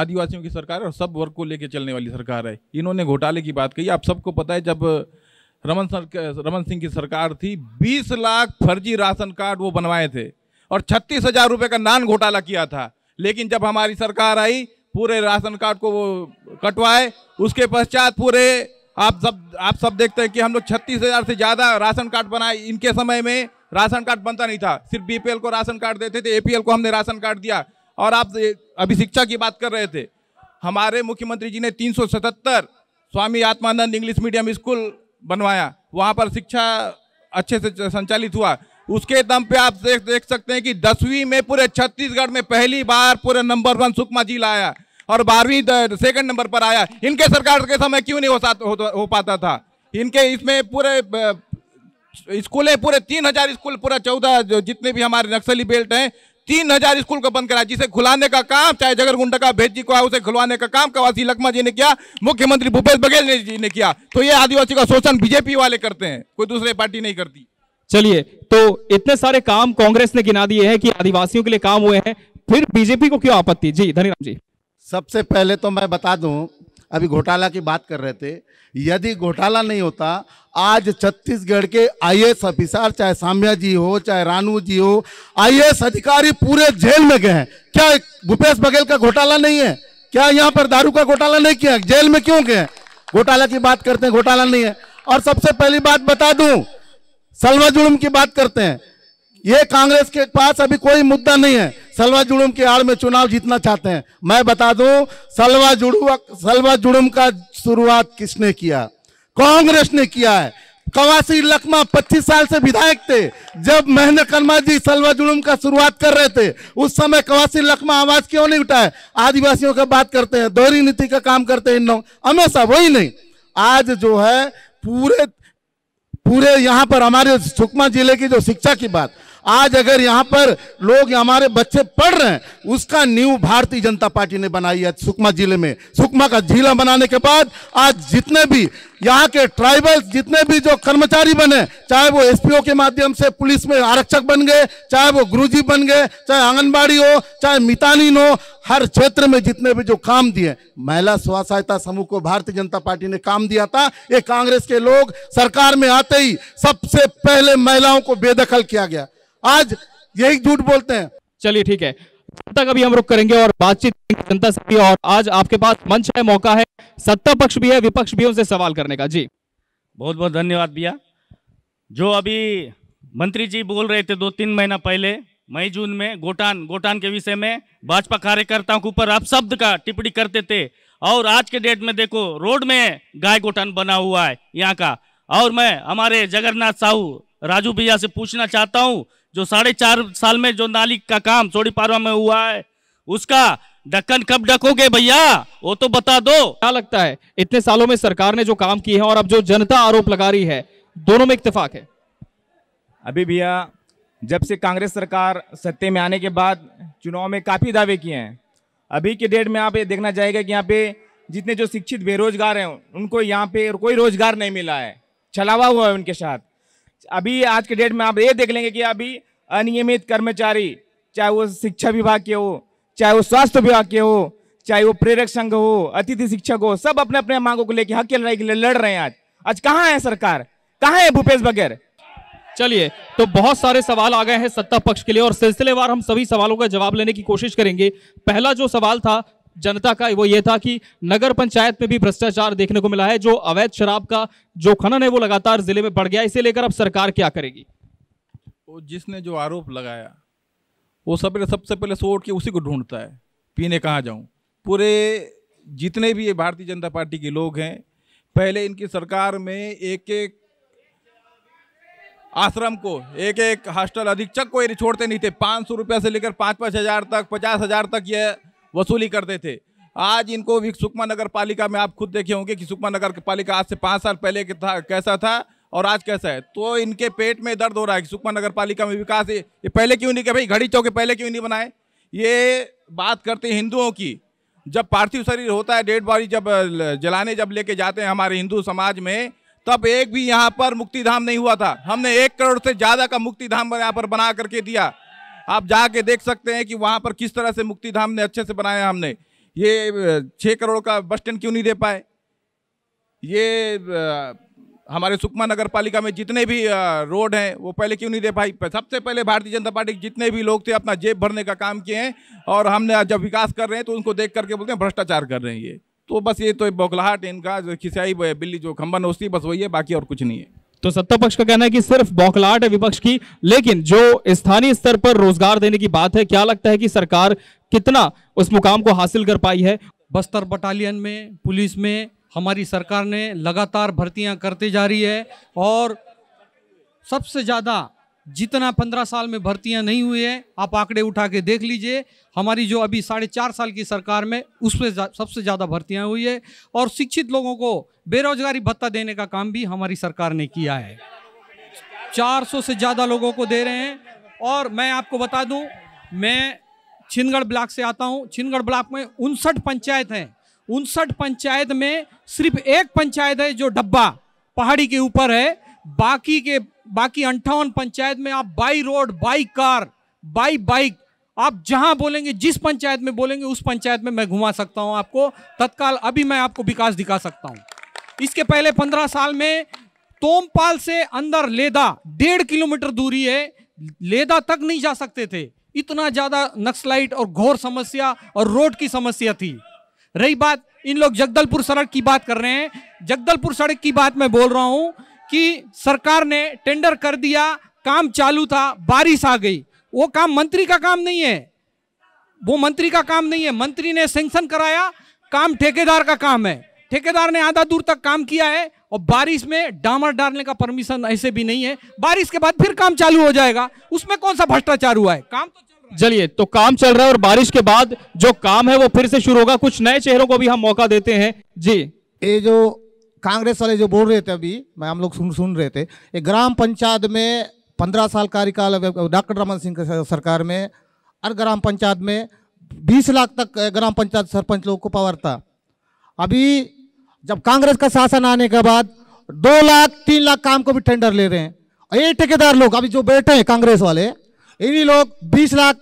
आदिवासियों की सरकार है और सब वर्ग को लेके चलने वाली सरकार है इन्होंने घोटाले की बात कही आप सबको पता है जब रमन सर रमन सिंह की सरकार थी 20 लाख फर्जी राशन कार्ड वो बनवाए थे और छत्तीस हजार रुपये का नान घोटाला किया था लेकिन जब हमारी सरकार आई पूरे राशन कार्ड को वो कटवाए उसके पश्चात पूरे आप सब आप सब देखते हैं कि हम लोग छत्तीस हजार से ज़्यादा राशन कार्ड बनाए इनके समय में राशन कार्ड बनता नहीं था सिर्फ बीपीएल को राशन कार्ड देते थे एपीएल को हमने राशन कार्ड दिया और आप अभी शिक्षा की बात कर रहे थे हमारे मुख्यमंत्री जी ने 377 Swami Atmanand English medium school बनवाया वहाँ पर शिक्षा अच्छे से संचालित हुआ उसके दम पे आप देख देख सकते हैं कि दसवीं में पूरे छत्तीसगढ़ में पहली बार पूरे नंबर वन सुकमा जिला आया और बारहवीं सेकंड नंबर पर आया इनके सरकार के समय क्यों नहीं हो, हो, हो पाता था इनके इसमें पूरे स्कूलें पूरे तीन हजार स्कूल पूरा चौदह जितने भी हमारे नक्सली बेल्ट हैं तीन हजार स्कूल को बंद कराया जिसे खुलाने का काम चाहे जगत गुंडा का भेद जी को उसे खुलवाने का काम कवासी लखमा जी ने किया मुख्यमंत्री भूपेश बघेल जी ने किया तो ये आदिवासी का शोषण बीजेपी वाले करते हैं कोई दूसरे पार्टी नहीं करती चलिए तो इतने सारे काम कांग्रेस ने गिना दिए हैं कि आदिवासियों के लिए काम हुए हैं फिर बीजेपी को क्यों आपत्ति जी धनीराम जी सबसे पहले तो मैं बता दूं अभी घोटाला की बात कर रहे थे यदि घोटाला नहीं होता आज छत्तीसगढ़ के आईएएस ऑफिसर चाहे साम्या जी हो चाहे रानू जी हो आईएएस अधिकारी पूरे जेल में गए हैं क्या भूपेश बघेल का घोटाला नहीं है क्या यहाँ पर दारू का घोटाला नहीं किया जेल में क्यों गए घोटाला की बात करते हैं घोटाला नहीं है और सबसे पहली बात बता दू सलवा जुलम की बात करते हैं ये कांग्रेस के पास अभी कोई मुद्दा नहीं है सलवा जुड़ुम की आड़ में चुनाव जीतना चाहते हैं मैं बता दूं सलवा जुड़ू सलवा जुड़ुम का शुरुआत किसने किया कांग्रेस ने किया है कवासी लखमा 25 साल से विधायक थे जब महेंद्र कर्मा जी सलवा जुलूम का शुरुआत कर रहे थे उस समय कवासी लखमा आवाज क्यों नहीं उठाए आदिवासियों का बात करते हैं दोहरी नीति का काम करते हैं इन लोग हमेशा वही नहीं आज जो है पूरे पूरे यहाँ पर हमारे सुकमा जिले की जो शिक्षा की बात आज अगर यहाँ पर लोग हमारे बच्चे पढ़ रहे हैं उसका न्यू भारतीय जनता पार्टी ने बनाई है सुकमा जिले में सुकमा का जिला बनाने के बाद आज जितने भी यहाँ के ट्राइबल्स जितने भी जो कर्मचारी बने चाहे वो एसपीओ के माध्यम से पुलिस में आरक्षक बन गए चाहे वो गुरुजी बन गए चाहे आंगनबाड़ी हो चाहे मितानीन हो हर क्षेत्र में जितने भी जो काम दिए महिला स्व सहायता समूह को भारतीय जनता पार्टी ने काम दिया था ये कांग्रेस के लोग सरकार में आते ही सबसे पहले महिलाओं को बेदखल किया गया आज यही झूठ बोलते हैं चलिए ठीक है जनता का भी हम रुख करेंगे और बातचीत जनता से भी और आज आपके पास मंच है मौका है सत्ता पक्ष भी है विपक्ष भी है उनसे सवाल करने का जी बहुत बहुत धन्यवाद भैया जो अभी मंत्री जी बोल रहे थे दो तीन महीना पहले मई जून में गोटान गोटान के विषय में भाजपा कार्यकर्ताओं के ऊपर अपशब्द का टिप्पणी करते थे और आज के डेट में देखो रोड में गाय गोटान बना हुआ है यहाँ का और मैं हमारे जगन्नाथ साहू राजू भैया से पूछना चाहता हूँ जो साढ़े चार साल में जो नाली का काम पारवा में हुआ है उसका ढक्कन कब ढकोगे भैया वो तो बता दो क्या लगता है इतने सालों में सरकार ने जो काम किए हैं और अब जो जनता आरोप लगा रही है दोनों में इतफाक है अभी भैया जब से कांग्रेस सरकार सत्ते में आने के बाद चुनाव में काफ़ी दावे किए हैं अभी के डेट में आप ये देखना चाहेगा कि यहाँ पे जितने जो शिक्षित बेरोजगार हैं उनको यहाँ पे कोई रोजगार नहीं मिला है छलावा हुआ है उनके साथ अभी आज के डेट में आप ये देख लेंगे कि अभी अनियमित कर्मचारी चाहे वो शिक्षा विभाग के हो चाहे वो स्वास्थ्य विभाग के हो चाहे वो प्रेरक संघ हो अतिथि शिक्षक हो सब अपने अपने मांगों को लेकर हक की लड़ाई के लिए लड़ रहे हैं आज आज कहाँ है सरकार कहाँ है भूपेश बघेल चलिए तो बहुत सारे सवाल आ गए हैं सत्ता पक्ष के लिए और सिलसिलेवार हम सभी सवालों का जवाब लेने की कोशिश करेंगे पहला जो सवाल था जनता का वो ये था कि नगर पंचायत में भी भ्रष्टाचार देखने को मिला है जो अवैध शराब का जो खनन है वो लगातार जिले में बढ़ गया इसे लेकर अब सरकार क्या करेगी वो जिसने जो आरोप लगाया वो सब सबसे पहले सोट के उसी को ढूंढता है पीने कहाँ जाऊँ पूरे जितने भी ये भारतीय जनता पार्टी के लोग हैं पहले इनकी सरकार में एक एक आश्रम को एक एक हॉस्टल अधीक्षक को ये छोड़ते नहीं थे पाँच सौ रुपये से लेकर पाँच पाँच हज़ार तक पचास हज़ार तक यह वसूली करते थे आज इनको भी सुकमा नगर पालिका में आप खुद देखे होंगे कि सुकमा नगर पालिका आज से पाँच साल पहले था कैसा था और आज कैसा है तो इनके पेट में दर्द हो रहा है कि सुकमा नगर पालिका में विकास ये, ये पहले क्यों नहीं किया भाई घड़ी चौके पहले क्यों नहीं बनाए ये बात करते हैं हिंदुओं की जब पार्थिव शरीर होता है डेड बॉडी जब जलाने जब लेके जाते हैं हमारे हिंदू समाज में तब एक भी यहाँ पर मुक्तिधाम नहीं हुआ था हमने एक करोड़ से ज़्यादा का मुक्तिधाम यहाँ पर बना करके दिया आप जाके देख सकते हैं कि वहाँ पर किस तरह से मुक्ति धाम ने अच्छे से बनाया हमने ये छः करोड़ का बस स्टैंड क्यों नहीं दे पाए ये हमारे सुकमा नगर पालिका में जितने भी रोड हैं वो पहले क्यों नहीं दे पाई सबसे पहले भारतीय जनता पार्टी के जितने भी लोग थे अपना जेब भरने का काम किए हैं और हमने जब विकास कर रहे हैं तो उनको देख करके बोलते हैं भ्रष्टाचार कर रहे हैं ये तो बस ये तो बौखलाहट इनका जो खिसियाई बिल्ली जो खम्बन होती बस वही है बाकी और कुछ नहीं है तो सत्ता पक्ष का कहना है कि सिर्फ बौखलाहट है विपक्ष की लेकिन जो स्थानीय स्तर पर रोजगार देने की बात है क्या लगता है कि सरकार कितना उस मुकाम को हासिल कर पाई है बस्तर बटालियन में पुलिस में हमारी सरकार ने लगातार भर्तियां करते जा रही है और सबसे ज़्यादा जितना पंद्रह साल में भर्तियां नहीं हुई है आप आंकड़े उठा के देख लीजिए हमारी जो अभी साढ़े चार साल की सरकार में उसमें सबसे ज़्यादा भर्तियां हुई है और शिक्षित लोगों को बेरोजगारी भत्ता देने का काम भी हमारी सरकार ने किया है 400 से ज़्यादा लोगों को दे रहे हैं और मैं आपको बता दूं मैं छिंदगढ़ ब्लॉक से आता हूँ छिंदगढ़ ब्लॉक में उनसठ पंचायत हैं उनसठ पंचायत में सिर्फ एक पंचायत है जो डब्बा पहाड़ी के ऊपर है बाकी के बाकी अंठावन पंचायत में आप by road by car by bike आप जहां बोलेंगे जिस पंचायत में बोलेंगे उस पंचायत में मैं घुमा सकता हूं आपको तत्काल अभी मैं आपको विकास दिखा सकता हूं इसके पहले पंद्रह साल में तोमपाल से अंदर लेदा डेढ़ किलोमीटर दूरी है लेदा तक नहीं जा सकते थे इतना ज़्यादा नक्सलाइट और घोर समस्या और रोड की समस्या थी रही बात इन लोग जगदलपुर सड़क की बात कर रहे हैं जगदलपुर सड़क की बात मैं बोल रहा हूँ कि सरकार ने टेंडर कर दिया काम चालू था बारिश आ गई वो काम मंत्री का काम नहीं है वो मंत्री का काम नहीं है मंत्री ने सेंक्शन कराया काम ठेकेदार का काम है ठेकेदार ने आधा दूर तक काम किया है और बारिश में डामर डालने का परमिशन ऐसे भी नहीं है बारिश के बाद फिर काम चालू हो जाएगा उसमें कौन सा भ्रष्टाचार हुआ है काम तो चलिए तो काम चल रहा है और बारिश के बाद जो काम है वो फिर से शुरू होगा कुछ नए चेहरों को भी हम मौका देते हैं जी ये जो कांग्रेस वाले जो बोल रहे थे अभी मैं हम लोग सुन सुन रहे थे एक ग्राम पंचायत में पंद्रह साल कार्यकाल डॉक्टर रमन सिंह सरकार में और ग्राम पंचायत में बीस लाख तक ग्राम पंचायत सरपंच लोग को पावर था अभी जब कांग्रेस का शासन आने के बाद दो लाख तीन लाख काम को भी टेंडर ले रहे हैं और ये ठेकेदार लोग अभी जो बैठे हैं कांग्रेस वाले इन्हीं लोग बीस लाख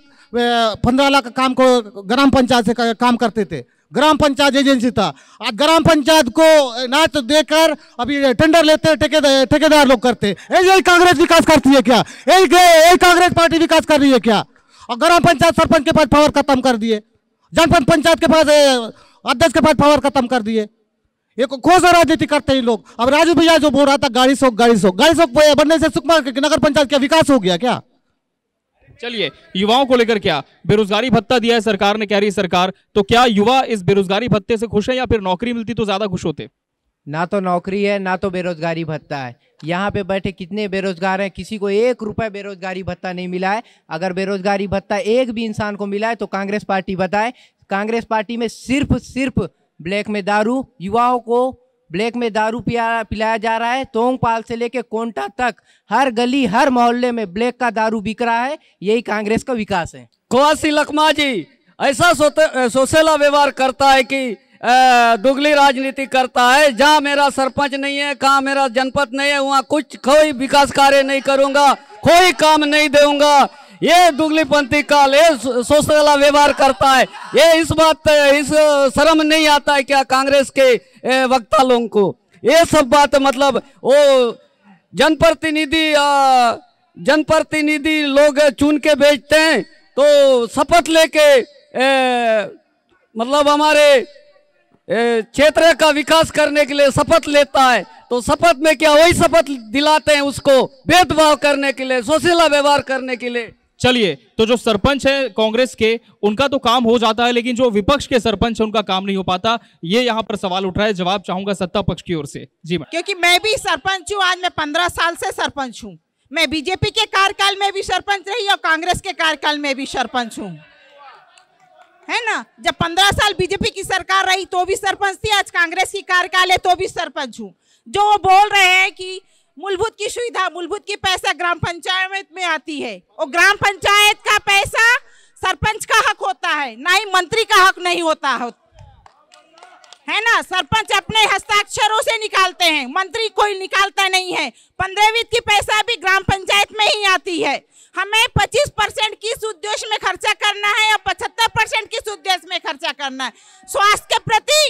पंद्रह लाख काम को ग्राम पंचायत से काम करते थे ग्राम पंचायत एजेंसी था आज ग्राम पंचायत को नाच देकर अभी टेंडर लेते ठेकेदार लोग करते यही कांग्रेस विकास करती है क्या यही कांग्रेस पार्टी विकास कर रही है क्या और ग्राम पंचायत सरपंच के पास पावर खत्म कर दिए जनपद पंचायत के पास अध्यक्ष के पास पावर खत्म कर दिए ये घोष राजनीति करते हैं लोग अब राजू भैया जो बोल रहा था गाड़ी सोख गाड़ी सोख गाड़ी सोख बनने से सुकमा नगर पंचायत का विकास हो गया क्या चलिए युवाओं को लेकर क्या बेरोजगारी भत्ता दिया है सरकार ने कह रही सरकार तो क्या युवा इस बेरोजगारी भत्ते से खुश है या फिर नौकरी मिलती तो ज्यादा खुश होते ना तो नौकरी है ना तो बेरोजगारी भत्ता है यहाँ पे बैठे कितने बेरोजगार हैं किसी को एक रुपए बेरोजगारी भत्ता नहीं मिला है अगर बेरोजगारी भत्ता एक भी इंसान को मिला है तो कांग्रेस पार्टी बताए कांग्रेस पार्टी में सिर्फ सिर्फ ब्लैक में दारू युवाओं को ब्लैक में दारू पिया पिलाया जा रहा है तोंगपाल से लेकर कोंटा तक हर गली हर मोहल्ले में ब्लैक का दारू बिक रहा है यही कांग्रेस का विकास है कोसी लखमा जी ऐसा सोशेला व्यवहार करता है कि दुगली राजनीति करता है जहाँ मेरा सरपंच नहीं है कहाँ मेरा जनपद नहीं है वहाँ कुछ कोई विकास कार्य नहीं करूँगा कोई काम नहीं दूंगा ये दुगली पंथी काल ये सोशला व्यवहार करता है ये इस बात इस शर्म नहीं आता है क्या कांग्रेस के वक्ता लोगों को ये सब बात मतलब वो जनप्रतिनिधि जनप्रतिनिधि लोग चुन के बेचते हैं तो शपथ लेके मतलब हमारे क्षेत्र का विकास करने के लिए शपथ लेता है तो शपथ में क्या वही शपथ दिलाते हैं उसको भेदभाव करने के लिए सोशला व्यवहार करने के लिए चलिए तो जो सरपंच है कांग्रेस के उनका तो काम हो जाता है लेकिन जो विपक्ष के सरपंच है उनका काम नहीं हो पाता ये यहाँ पर सवाल उठ रहा है जवाब चाहूंगा सत्ता पक्ष की ओर से जी मैं क्योंकि मैं भी सरपंच हूँ आज मैं पंद्रह साल से सरपंच हूँ मैं बीजेपी के कार्यकाल में भी सरपंच रही और कांग्रेस के कार्यकाल में भी सरपंच हूँ है ना जब पंद्रह साल बीजेपी की सरकार रही तो भी सरपंच थी आज कांग्रेस की कार्यकाल है तो भी सरपंच हूँ जो वो बोल रहे हैं कि मूलभूत की सुविधा मूलभूत की पैसा ग्राम पंचायत में आती है और ग्राम पंचायत का पैसा सरपंच का हक होता है ना ही मंत्री का हक नहीं होता है ना सरपंच अपने हस्ताक्षरों से निकालते हैं मंत्री कोई निकालता नहीं है पंद्रह की पैसा भी ग्राम पंचायत में ही आती है हमें 25 परसेंट किस उद्देश्य में खर्चा करना है और 75 परसेंट किस उद्देश्य में खर्चा करना है स्वास्थ्य के प्रति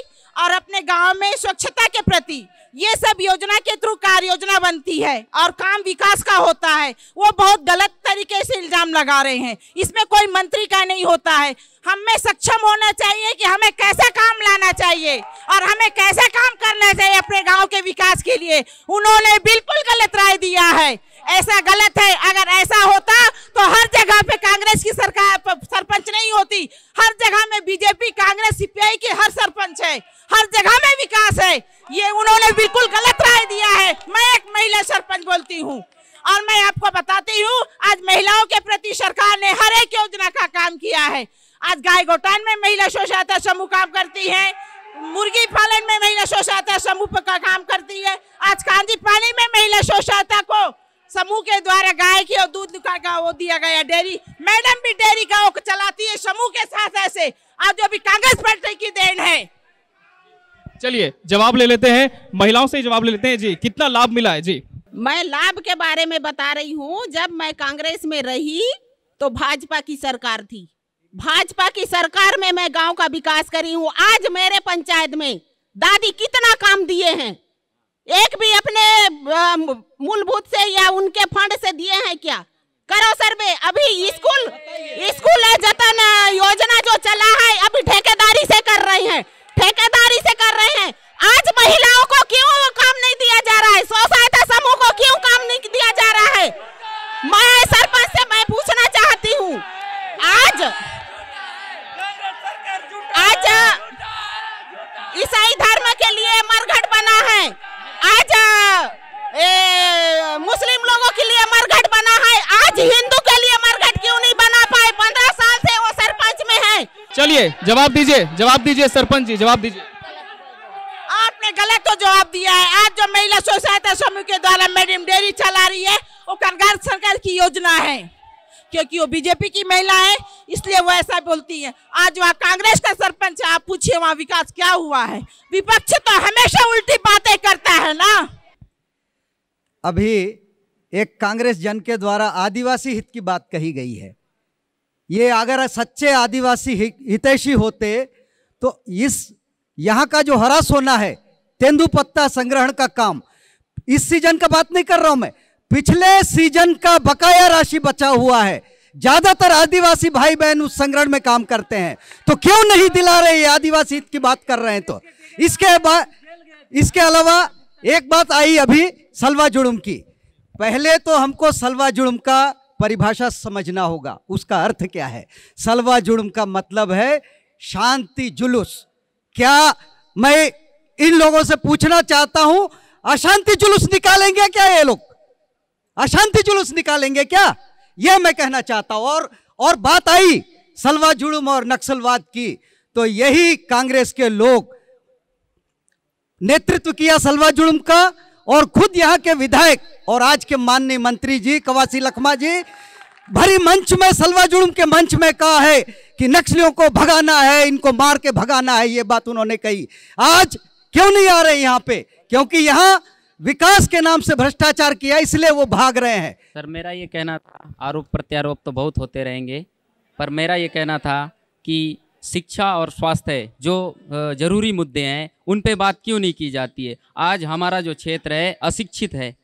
और अपने गांव में स्वच्छता के प्रति ये सब योजना के थ्रू कार्य योजना बनती है और काम विकास का होता है वो बहुत गलत तरीके से इल्जाम लगा रहे हैं इसमें कोई मंत्री का नहीं होता है हमें सक्षम होना चाहिए कि हमें कैसे काम लाना चाहिए और हमें कैसे काम करना चाहिए अपने गांव के विकास के लिए उन्होंने बिल्कुल गलत राय दिया है ऐसा गलत है अगर ऐसा होता तो हर जगह पे कांग्रेस की सरकार सरपंच नहीं होती हर जगह में बीजेपी कांग्रेस सीपीआई की हर सरपंच है हर जगह में विकास है ये उन्होंने बिल्कुल गलत राय दिया है मैं एक महिला सरपंच बोलती हूँ और मैं आपको बताती हूँ आज महिलाओं के प्रति सरकार ने हर एक योजना का काम किया है आज गाय गोटान में महिला स्व सहायता समूह काम करती है मुर्गी पालन में महिला स्व सहायता समूह का काम करती है आज कांजी पानी में महिला स्व सहायता को समूह के द्वारा गाय की और दूध का वो दिया गया डेयरी मैडम भी डेयरी का चलाती है समूह के साथ ऐसे आज जो अभी कांग्रेस पार्टी की देन है चलिए जवाब ले लेते हैं महिलाओं से जवाब ले लेते हैं जी कितना लाभ मिला है जी मैं लाभ के बारे में बता रही हूँ जब मैं कांग्रेस में रही तो भाजपा की सरकार थी भाजपा की सरकार में मैं गांव का विकास करी हूँ आज मेरे पंचायत में दादी कितना काम दिए हैं एक भी अपने मूलभूत से या उनके फंड से दिए हैं क्या करो सर्वे अभी स्कूल स्कूल जतन योजना जो चला है अभी ठेकेदारी से कर रहे हैं ठेकेदारी से कर रहे हैं आज महिलाओं को क्यों काम नहीं दिया जा रहा है स्व सहायता समूह को क्यों काम नहीं दिया जा रहा है मैं सरपंच से मैं पूछना चाहती हूँ आज आज ईसाई धर्म के लिए मरघट बना है आज ए, मुस्लिम लोगों के लिए मरघट बना है आज हिंदू चलिए जवाब दीजिए जवाब दीजिए सरपंच जी जवाब दीजिए आपने गलत तो जवाब दिया है आज जो महिला स्व सहायता समूह के द्वारा मैडम डेयरी चला रही है वो कनगार सरकार की योजना है क्योंकि वो बीजेपी की महिला है इसलिए वो ऐसा बोलती है आज वहाँ कांग्रेस का सरपंच है आप पूछिए वहाँ विकास क्या हुआ है विपक्ष तो हमेशा उल्टी बातें करता है ना अभी एक कांग्रेस जन के द्वारा आदिवासी हित की बात कही गई है ये अगर सच्चे आदिवासी हितैषी होते तो इस यहाँ का जो हरा सोना है तेंदु पत्ता संग्रहण का काम इस सीजन का बात नहीं कर रहा हूं मैं पिछले सीजन का बकाया राशि बचा हुआ है ज्यादातर आदिवासी भाई बहन उस संग्रहण में काम करते हैं तो क्यों नहीं दिला रहे ये आदिवासी हित की बात कर रहे हैं तो इसके बाद इसके अलावा एक बात आई अभी सलवा जुड़ुम की पहले तो हमको सलवा जुड़ुम का परिभाषा समझना होगा उसका अर्थ क्या है सलवा जुड़म का मतलब है शांति जुलूस क्या मैं इन लोगों से पूछना चाहता हूं अशांति जुलूस निकालेंगे क्या ये लोग अशांति जुलूस निकालेंगे क्या यह मैं कहना चाहता हूं और और बात आई सलवा जुड़म और नक्सलवाद की तो यही कांग्रेस के लोग नेतृत्व किया सलवा जुड़म का और खुद यहां के विधायक और आज के माननीय मंत्री जी कवासी लखमा जी भरी मंच में सलवा जुड़म के मंच में कहा है कि नक्सलियों को भगाना है इनको मार के भगाना है ये बात उन्होंने कही आज क्यों नहीं आ रहे यहाँ पे क्योंकि यहाँ विकास के नाम से भ्रष्टाचार किया इसलिए वो भाग रहे हैं सर मेरा ये कहना था आरोप प्रत्यारोप तो बहुत होते रहेंगे पर मेरा ये कहना था कि शिक्षा और स्वास्थ्य जो ज़रूरी मुद्दे हैं उन पे बात क्यों नहीं की जाती है आज हमारा जो क्षेत्र है अशिक्षित है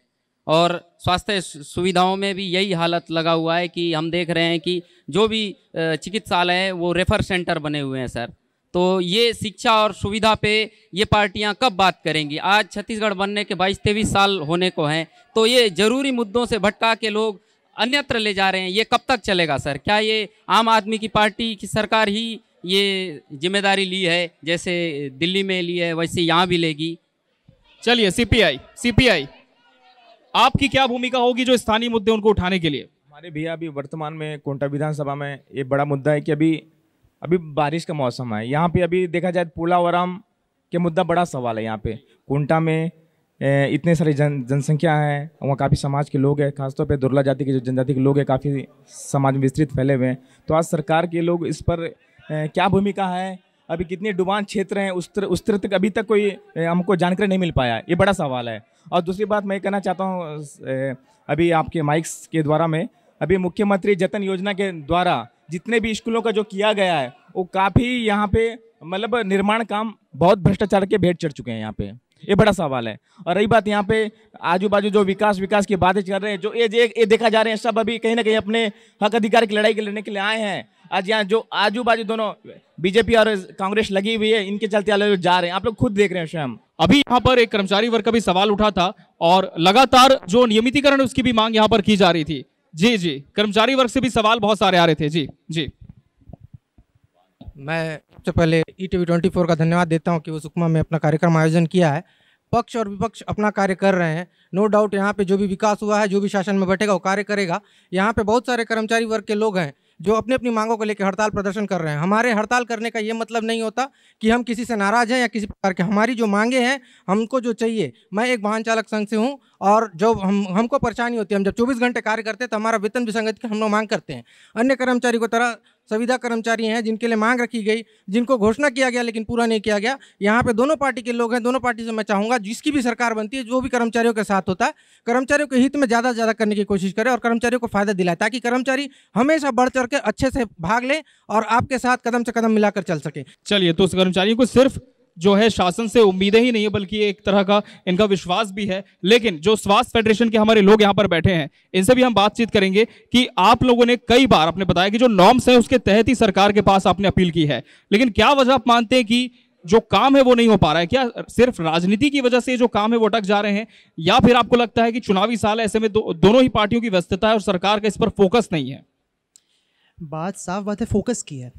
और स्वास्थ्य सुविधाओं में भी यही हालत लगा हुआ है कि हम देख रहे हैं कि जो भी चिकित्सालय हैं वो रेफर सेंटर बने हुए हैं सर तो ये शिक्षा और सुविधा पे ये पार्टियां कब बात करेंगी आज छत्तीसगढ़ बनने के बाईस तेईस साल होने को हैं तो ये ज़रूरी मुद्दों से भटका के लोग अन्यत्र ले जा रहे हैं ये कब तक चलेगा सर क्या ये आम आदमी की पार्टी की सरकार ही ये जिम्मेदारी ली है जैसे दिल्ली में ली है वैसे यहाँ भी लेगी चलिए सीपीआई सीपीआई आपकी क्या भूमिका होगी जो स्थानीय मुद्दे उनको उठाने के लिए हमारे भैया अभी वर्तमान में कोंटा विधानसभा में ये बड़ा मुद्दा है कि अभी अभी बारिश का मौसम है यहाँ पे अभी देखा जाए तो पोलावराम वराम के मुद्दा बड़ा सवाल है यहाँ पे कोंटा में इतने सारे जन जनसंख्या है वहाँ काफ़ी समाज के लोग हैं खासतौर पे दुर्ला जाति के जो जनजाति के लोग हैं काफ़ी समाज में विस्तृत फैले हुए हैं तो आज सरकार के लोग इस पर क्या भूमिका है अभी कितने डुबान क्षेत्र हैं उस उस तरह तक अभी तक कोई हमको जानकारी नहीं मिल पाया ये बड़ा सवाल है और दूसरी बात मैं कहना चाहता हूँ अभी आपके माइक्स के द्वारा में अभी मुख्यमंत्री जतन योजना के द्वारा जितने भी स्कूलों का जो किया गया है वो काफ़ी यहाँ पे मतलब निर्माण काम बहुत भ्रष्टाचार के भेंट चढ़ चुके हैं यहाँ पे ये बड़ा सवाल है और रही बात यहाँ पे आजू बाजू जो विकास विकास की बातें कर रहे हैं जो ये ये देखा जा रहे हैं सब अभी कहीं ना कहीं अपने हक अधिकार की लड़ाई के लड़ने के लिए आए हैं आज यहाँ जो आजू बाजू दोनों बीजेपी और कांग्रेस लगी हुई है इनके चलते वाले जा रहे हैं आप लोग खुद देख रहे हैं स्वयं अभी यहाँ पर एक कर्मचारी वर्ग का भी सवाल उठा था और लगातार जो नियमितीकरण उसकी भी मांग यहाँ पर की जा रही थी जी जी कर्मचारी वर्ग से भी सवाल बहुत सारे आ रहे थे जी जी मैं सबसे पहले E e T twenty four का धन्यवाद देता हूँ कि वो सुकमा में अपना कार्यक्रम आयोजन किया है पक्ष और विपक्ष अपना कार्य कर रहे हैं नो डाउट यहाँ पे जो भी विकास हुआ है जो भी शासन में बैठेगा वो कार्य करेगा यहाँ पे बहुत सारे कर्मचारी वर्ग के लोग हैं जो अपने अपनी मांगों को लेकर हड़ताल प्रदर्शन कर रहे हैं हमारे हड़ताल करने का ये मतलब नहीं होता कि हम किसी से नाराज़ हैं या किसी प्रकार के हमारी जो मांगे हैं हमको जो चाहिए मैं एक वाहन चालक संघ से हूँ और जब हम हमको परेशानी होती है हम जब 24 घंटे कार्य करते हैं तो हमारा वेतन विसंगति की हम लोग मांग करते हैं अन्य कर्मचारी को तरह संविदा कर्मचारी हैं जिनके लिए मांग रखी गई जिनको घोषणा किया गया लेकिन पूरा नहीं किया गया यहाँ पे दोनों पार्टी के लोग हैं दोनों पार्टी से मैं चाहूँगा जिसकी भी सरकार बनती है जो भी कर्मचारियों के साथ होता है कर्मचारियों के हित में ज़्यादा से ज़्यादा करने की कोशिश करें और कर्मचारियों को फायदा दिलाए ताकि कर्मचारी हमेशा बढ़ चढ़ के अच्छे से भाग लें और आपके साथ कदम से कदम मिलाकर चल सके चलिए तो उस कर्मचारियों को सिर्फ जो है शासन से उम्मीदें ही नहीं है बल्कि एक तरह का इनका विश्वास भी है लेकिन जो स्वास्थ्य फेडरेशन के हमारे लोग यहाँ पर बैठे हैं इनसे भी हम बातचीत करेंगे कि आप लोगों ने कई बार आपने बताया कि जो नॉर्म्स हैं उसके तहत ही सरकार के पास आपने अपील की है लेकिन क्या वजह आप मानते हैं कि जो काम है वो नहीं हो पा रहा है क्या सिर्फ राजनीति की वजह से जो काम है वो अटक जा रहे हैं या फिर आपको लगता है कि चुनावी साल ऐसे में दो, दोनों ही पार्टियों की व्यस्तता है और सरकार का इस पर फोकस नहीं है बात साफ बात है फोकस की है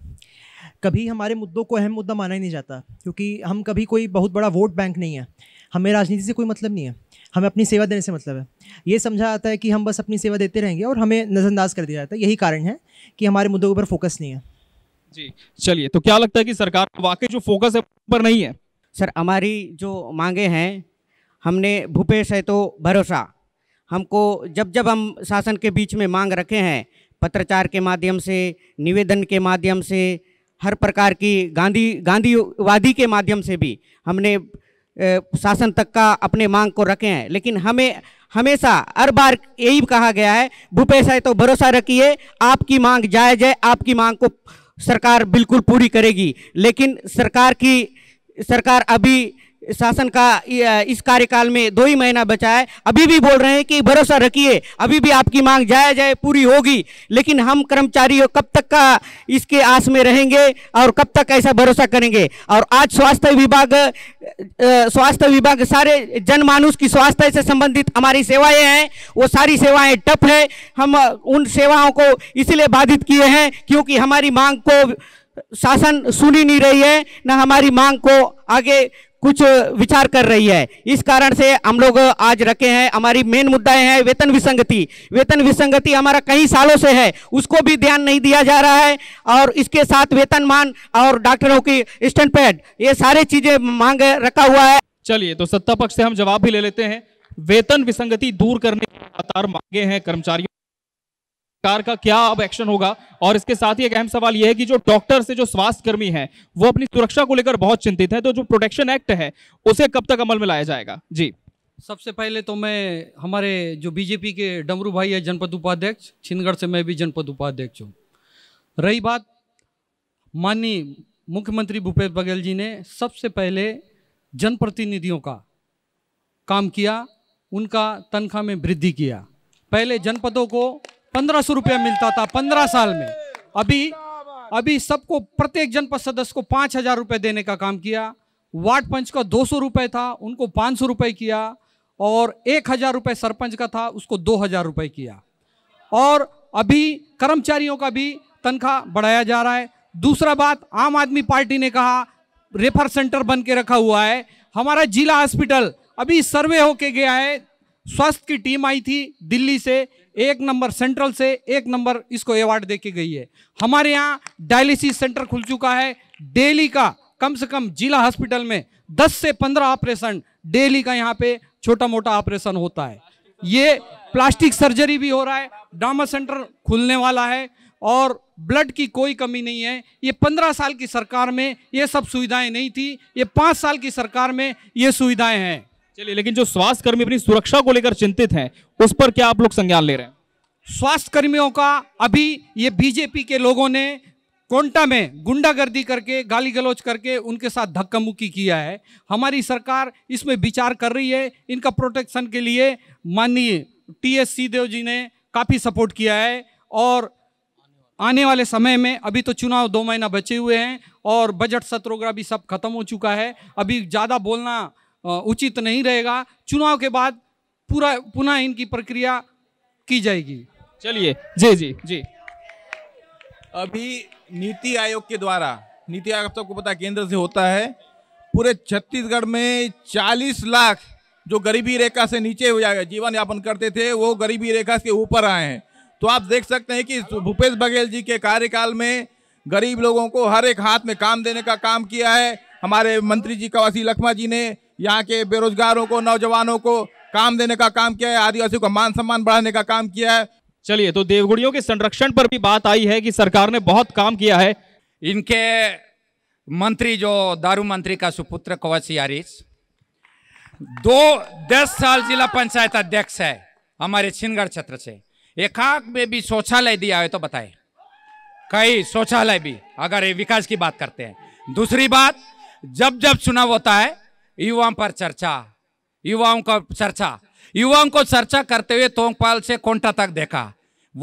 कभी हमारे मुद्दों को अहम मुद्दा माना ही नहीं जाता क्योंकि हम कभी कोई बहुत बड़ा वोट बैंक नहीं है हमें राजनीति से कोई मतलब नहीं है हमें अपनी सेवा देने से मतलब है ये समझा आता है कि हम बस अपनी सेवा देते रहेंगे और हमें नज़रअंदाज कर दिया जाता है यही कारण है कि हमारे मुद्दों के ऊपर फोकस नहीं है जी चलिए तो क्या लगता है कि सरकार वाकई जो फोकस है पर नहीं है सर हमारी जो मांगे हैं हमने भूपेश है तो भरोसा हमको जब जब हम शासन के बीच में मांग रखे हैं पत्रचार के माध्यम से निवेदन के माध्यम से हर प्रकार की गांधी गांधीवादी के माध्यम से भी हमने शासन तक का अपने मांग को रखे हैं लेकिन हमें हमेशा हर बार यही कहा गया है भूपेश है तो भरोसा रखिए आपकी मांग जायज है आपकी मांग को सरकार बिल्कुल पूरी करेगी लेकिन सरकार की सरकार अभी शासन का इस कार्यकाल में दो ही महीना बचा है अभी भी बोल रहे हैं कि भरोसा रखिए अभी भी आपकी मांग जाए जाए पूरी होगी लेकिन हम कर्मचारी कब तक का इसके आस में रहेंगे और कब तक ऐसा भरोसा करेंगे और आज स्वास्थ्य विभाग स्वास्थ्य विभाग सारे जनमानुष की स्वास्थ्य से संबंधित हमारी सेवाएं हैं वो सारी सेवाएं टप है हम उन सेवाओं को इसलिए बाधित किए हैं क्योंकि हमारी मांग को शासन सुनी नहीं रही है ना हमारी मांग को आगे कुछ विचार कर रही है इस कारण से हम लोग आज रखे हैं हमारी मेन मुद्दाएं हैं वेतन विसंगति वेतन विसंगति हमारा कई सालों से है उसको भी ध्यान नहीं दिया जा रहा है और इसके साथ वेतन मान और डॉक्टरों की स्टैंड पैड ये सारे चीजें मांग रखा हुआ है चलिए तो सत्ता पक्ष से हम जवाब भी ले लेते हैं वेतन विसंगति दूर करने लगातार मांगे हैं कर्मचारियों सरकार का क्या अब एक्शन होगा और इसके साथ ही एक अहम सवाल यह है कि जो डॉक्टर से जो स्वास्थ्य कर्मी है वो अपनी सुरक्षा को लेकर बहुत चिंतित है तो जो प्रोटेक्शन एक्ट है उसे कब तक अमल में लाया जाएगा जी सबसे पहले तो मैं हमारे जो बीजेपी के डमरू भाई है जनपद उपाध्यक्ष छिंदगढ़ से मैं भी जनपद उपाध्यक्ष हूँ रही बात माननीय मुख्यमंत्री भूपेश बघेल जी ने सबसे पहले जनप्रतिनिधियों का काम किया उनका तनख्वाह में वृद्धि किया पहले जनपदों को पंद्रह सौ रुपया मिलता था पंद्रह साल में अभी अभी सबको प्रत्येक जनपद सदस्य को पांच हजार रुपए देने का काम किया वार्ड पंच का दो सौ रुपये था उनको पांच सौ रुपये किया और एक हजार रुपये सरपंच का था उसको दो हजार रुपये किया और अभी कर्मचारियों का भी तनख्वाह बढ़ाया जा रहा है दूसरा बात आम आदमी पार्टी ने कहा रेफर सेंटर बन के रखा हुआ है हमारा जिला हॉस्पिटल अभी सर्वे होके गया है स्वास्थ्य की टीम आई थी दिल्ली से एक नंबर सेंट्रल से एक नंबर इसको अवार्ड दे के गई है हमारे यहाँ डायलिसिस सेंटर खुल चुका है डेली का कम से कम जिला हॉस्पिटल में 10 से 15 ऑपरेशन डेली का यहाँ पे छोटा मोटा ऑपरेशन होता है ये प्लास्टिक सर्जरी भी हो रहा है डामा सेंटर खुलने वाला है और ब्लड की कोई कमी नहीं है ये पंद्रह साल की सरकार में ये सब सुविधाएं नहीं थी ये पाँच साल की सरकार में ये सुविधाएं हैं चलिए लेकिन जो स्वास्थ्य कर्मी अपनी सुरक्षा को लेकर चिंतित हैं उस पर क्या आप लोग संज्ञान ले रहे हैं स्वास्थ्य कर्मियों का अभी ये बीजेपी के लोगों ने कोंटा में गुंडागर्दी करके गाली गलौज करके उनके साथ धक्का मुक्की किया है हमारी सरकार इसमें विचार कर रही है इनका प्रोटेक्शन के लिए माननीय टी एस देव जी ने काफ़ी सपोर्ट किया है और आने वाले समय में अभी तो चुनाव दो महीना बचे हुए हैं और बजट सत्र वगैरह भी सब खत्म हो चुका है अभी ज़्यादा बोलना उचित नहीं रहेगा चुनाव के बाद पूरा पुनः इनकी प्रक्रिया की जाएगी चलिए जी जी जी अभी नीति आयोग के द्वारा नीति आयोग सबको पता केंद्र से होता है पूरे छत्तीसगढ़ में 40 लाख जो गरीबी रेखा से नीचे हो जाएगा जीवन यापन करते थे वो गरीबी रेखा के ऊपर आए हैं तो आप देख सकते हैं कि भूपेश बघेल जी के कार्यकाल में गरीब लोगों को हर एक हाथ में काम देने का काम किया है हमारे मंत्री जी कवासी लखमा जी ने यहाँ के बेरोजगारों को नौजवानों को काम देने का काम किया है आदिवासियों का मान सम्मान बढ़ाने का काम किया है चलिए तो देवगुड़ियों के संरक्षण पर भी बात आई है कि सरकार ने बहुत काम किया है इनके मंत्री जो दारू मंत्री का सुपुत्र कवच यारिस दो दस साल जिला पंचायत अध्यक्ष है हमारे छिनगढ़ क्षेत्र से एकाक में भी शौचालय दिया है तो बताए कई शौचालय भी अगर विकास की बात करते हैं दूसरी बात जब जब चुनाव होता है युवाओं पर चर्चा युवाओं का चर्चा युवाओं को चर्चा करते हुए तोंगपाल से कोंटा तक देखा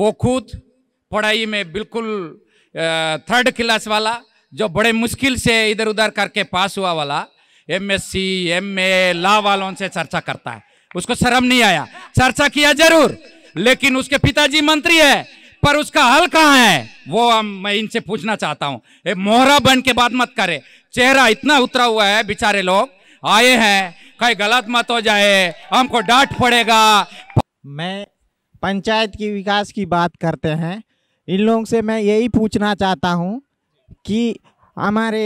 वो खुद पढ़ाई में बिल्कुल थर्ड क्लास वाला जो बड़े मुश्किल से इधर उधर करके पास हुआ वाला एमएससी एमए ला वालों से चर्चा करता है उसको शर्म नहीं आया चर्चा किया जरूर लेकिन उसके पिताजी मंत्री है पर उसका हल कहाँ है वो हम मैं इनसे पूछना चाहता हूँ मोहरा बन के बात मत करे चेहरा इतना उतरा हुआ है बेचारे लोग आए हैं कहीं गलत मत हो जाए हमको डांट पड़ेगा मैं पंचायत की विकास की बात करते हैं इन लोगों से मैं यही पूछना चाहता हूँ कि हमारे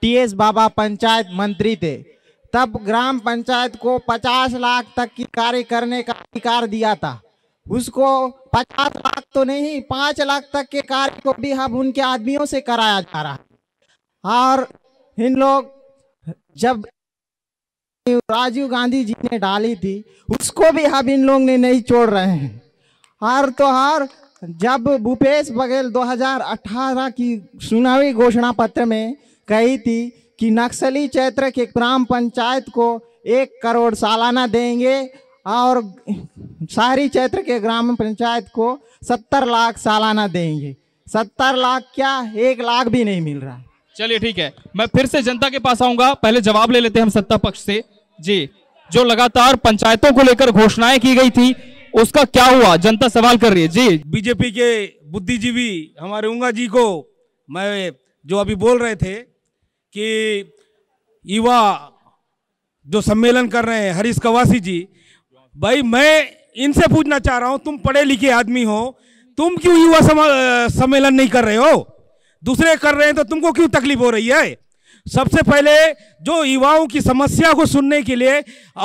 टीएस बाबा पंचायत मंत्री थे तब ग्राम पंचायत को 50 लाख तक की कार्य करने का अधिकार दिया था उसको 50 लाख तो नहीं 5 लाख तक के कार्य को भी हम उनके आदमियों से कराया जा रहा और इन लोग जब राजीव गांधी जी ने डाली थी उसको भी हम इन लोग ने नहीं छोड़ रहे हैं हर तो हर जब भूपेश बघेल 2018 की चुनावी घोषणा पत्र में कही थी कि नक्सली क्षेत्र के ग्राम पंचायत को एक करोड़ सालाना देंगे और शहरी क्षेत्र के ग्राम पंचायत को सत्तर लाख सालाना देंगे सत्तर लाख क्या एक लाख भी नहीं मिल रहा चलिए ठीक है मैं फिर से जनता के पास आऊंगा पहले जवाब ले लेते हैं हम सत्ता पक्ष से जी जो लगातार पंचायतों को लेकर घोषणाएं की गई थी उसका क्या हुआ जनता सवाल कर रही है जी बीजेपी के बुद्धिजीवी हमारे उंगा जी को मैं जो अभी बोल रहे थे कि युवा जो सम्मेलन कर रहे हैं हरीश कवासी जी भाई मैं इनसे पूछना चाह रहा हूं तुम पढ़े लिखे आदमी हो तुम क्यों युवा सम्मेलन नहीं कर रहे हो दूसरे कर रहे हैं तो तुमको क्यों तकलीफ हो रही है सबसे पहले जो युवाओं की समस्या को सुनने के लिए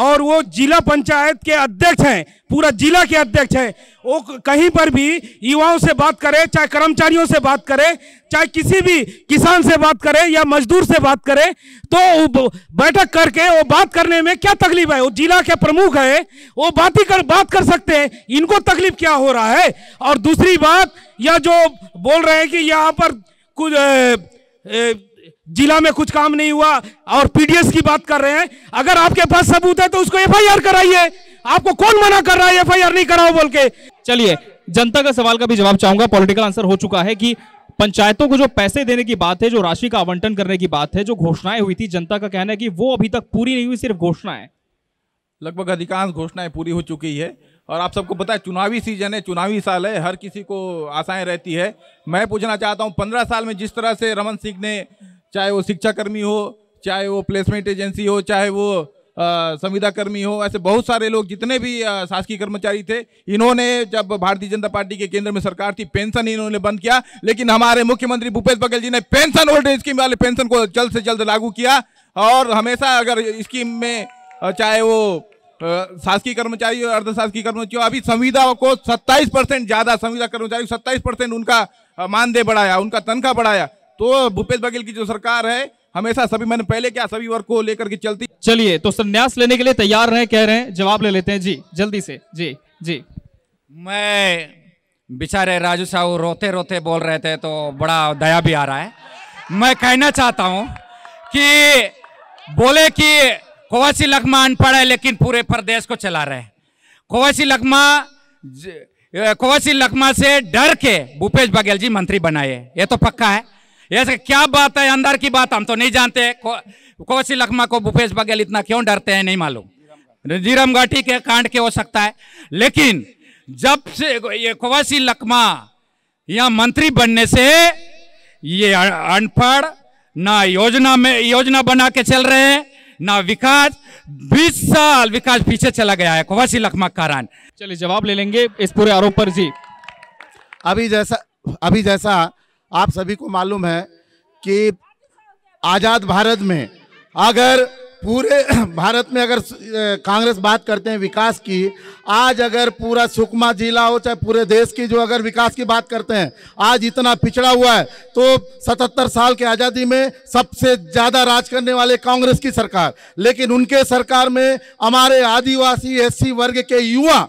और वो जिला पंचायत के अध्यक्ष हैं पूरा जिला के अध्यक्ष हैं वो कहीं पर भी युवाओं से बात करें चाहे कर्मचारियों से बात करें चाहे किसी भी किसान से बात करें या मजदूर से बात करें तो बैठक करके वो बात करने में क्या तकलीफ है वो जिला के प्रमुख है वो बात ही कर बात कर सकते हैं इनको तकलीफ क्या हो रहा है और दूसरी बात यह जो बोल रहे हैं कि यहाँ पर कुछ जिला में कुछ काम नहीं हुआ और पीडीएस की बात कर रहे हैं अगर आपके पास सबूत है तो उसको एफआईआर कराइए आपको कौन मना कर रहा है एफआईआर नहीं कराओ बोल के चलिए जनता का सवाल का भी जवाब चाहूंगा पॉलिटिकल आंसर हो चुका है कि पंचायतों को जो पैसे देने की बात है जो राशि का आवंटन करने की बात है जो घोषणाएं हुई थी जनता का कहना है कि वो अभी तक पूरी नहीं हुई सिर्फ घोषणाएं लगभग अधिकांश घोषणाएं पूरी हो चुकी है और आप सबको पता है चुनावी सीजन है चुनावी साल है हर किसी को आशाएं रहती है मैं पूछना चाहता हूं पंद्रह साल में जिस तरह से रमन सिंह ने चाहे वो शिक्षाकर्मी हो चाहे वो प्लेसमेंट एजेंसी हो चाहे वो संविदाकर्मी हो ऐसे बहुत सारे लोग जितने भी शासकीय कर्मचारी थे इन्होंने जब भारतीय जनता पार्टी के केंद्र में सरकार थी पेंशन इन्होंने बंद किया लेकिन हमारे मुख्यमंत्री भूपेश बघेल जी ने पेंशन ओल्ड एज स्कीम वाले पेंशन को जल्द से जल्द लागू किया और हमेशा अगर स्कीम में चाहे वो शासकीय कर्मचारी और अर्धशासकीय शासकीय कर्मचारी अभी संविदा को 27 परसेंट ज्यादा संविदा कर्मचारी 27 परसेंट उनका मानदेय बढ़ाया उनका तनख्वाह बढ़ाया तो भूपेश बघेल की जो सरकार है हमेशा सभी मैंने पहले क्या सभी वर्ग को लेकर के चलती चलिए तो संन्यास लेने के लिए तैयार रहे कह रहे हैं जवाब ले लेते हैं जी जल्दी से जी जी मैं बेचारे राजू साहू रोते रोते बोल रहे थे तो बड़ा दया भी आ रहा है मैं कहना चाहता हूँ कि बोले कि कोवासी लखमा अनपढ़ है लेकिन पूरे प्रदेश को चला रहे हैं कोवासी लखमा कोवासी लखमा से डर के भूपेश बघेल जी मंत्री बनाए ये तो पक्का है ये क्या बात है अंदर की बात हम तो नहीं जानते कोवासी लखमा को भूपेश बघेल इतना क्यों डरते हैं नहीं मालूम जीरम घाटी के कांड के हो सकता है लेकिन जब से ये कोवासी लखमा यहाँ मंत्री बनने से ये अनपढ़ ना योजना में योजना बना के चल रहे हैं ना विकास 20 साल विकास पीछे चला गया है कोवासी लखमा कारण चलिए जवाब ले लेंगे इस पूरे आरोप पर जी अभी जैसा अभी जैसा आप सभी को मालूम है कि आज़ाद भारत में अगर पूरे भारत में अगर कांग्रेस बात करते हैं विकास की आज अगर पूरा सुकमा जिला हो चाहे पूरे देश की जो अगर विकास की बात करते हैं आज इतना पिछड़ा हुआ है तो 77 साल के आज़ादी में सबसे ज़्यादा राज करने वाले कांग्रेस की सरकार लेकिन उनके सरकार में हमारे आदिवासी एससी वर्ग के युवा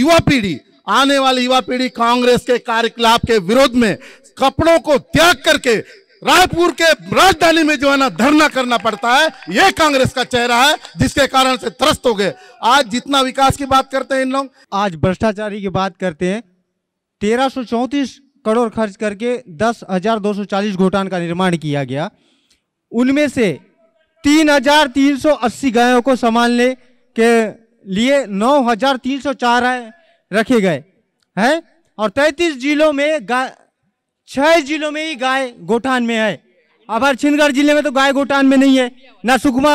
युवा पीढ़ी आने वाली युवा पीढ़ी कांग्रेस के कार्यकलाप के विरोध में कपड़ों को त्याग करके रायपुर के राजधानी में जो है ना धरना करना पड़ता है ये कांग्रेस का चेहरा है जिसके कारण से त्रस्त हो गए आज जितना विकास की बात करते हैं इन लोग आज भ्रष्टाचारी की बात करते हैं तेरह करोड़ खर्च करके दस घोटान का निर्माण किया गया उनमें से तीन हजार तीन सौ अस्सी गायों को संभालने के लिए नौ हजार तीन सौ चार रखे गए हैं और तैतीस जिलों में गाय छह जिलों में ही गाय गोठान में है अब छिंदगढ़ जिले में तो गाय गोठान में नहीं है ना सुकमा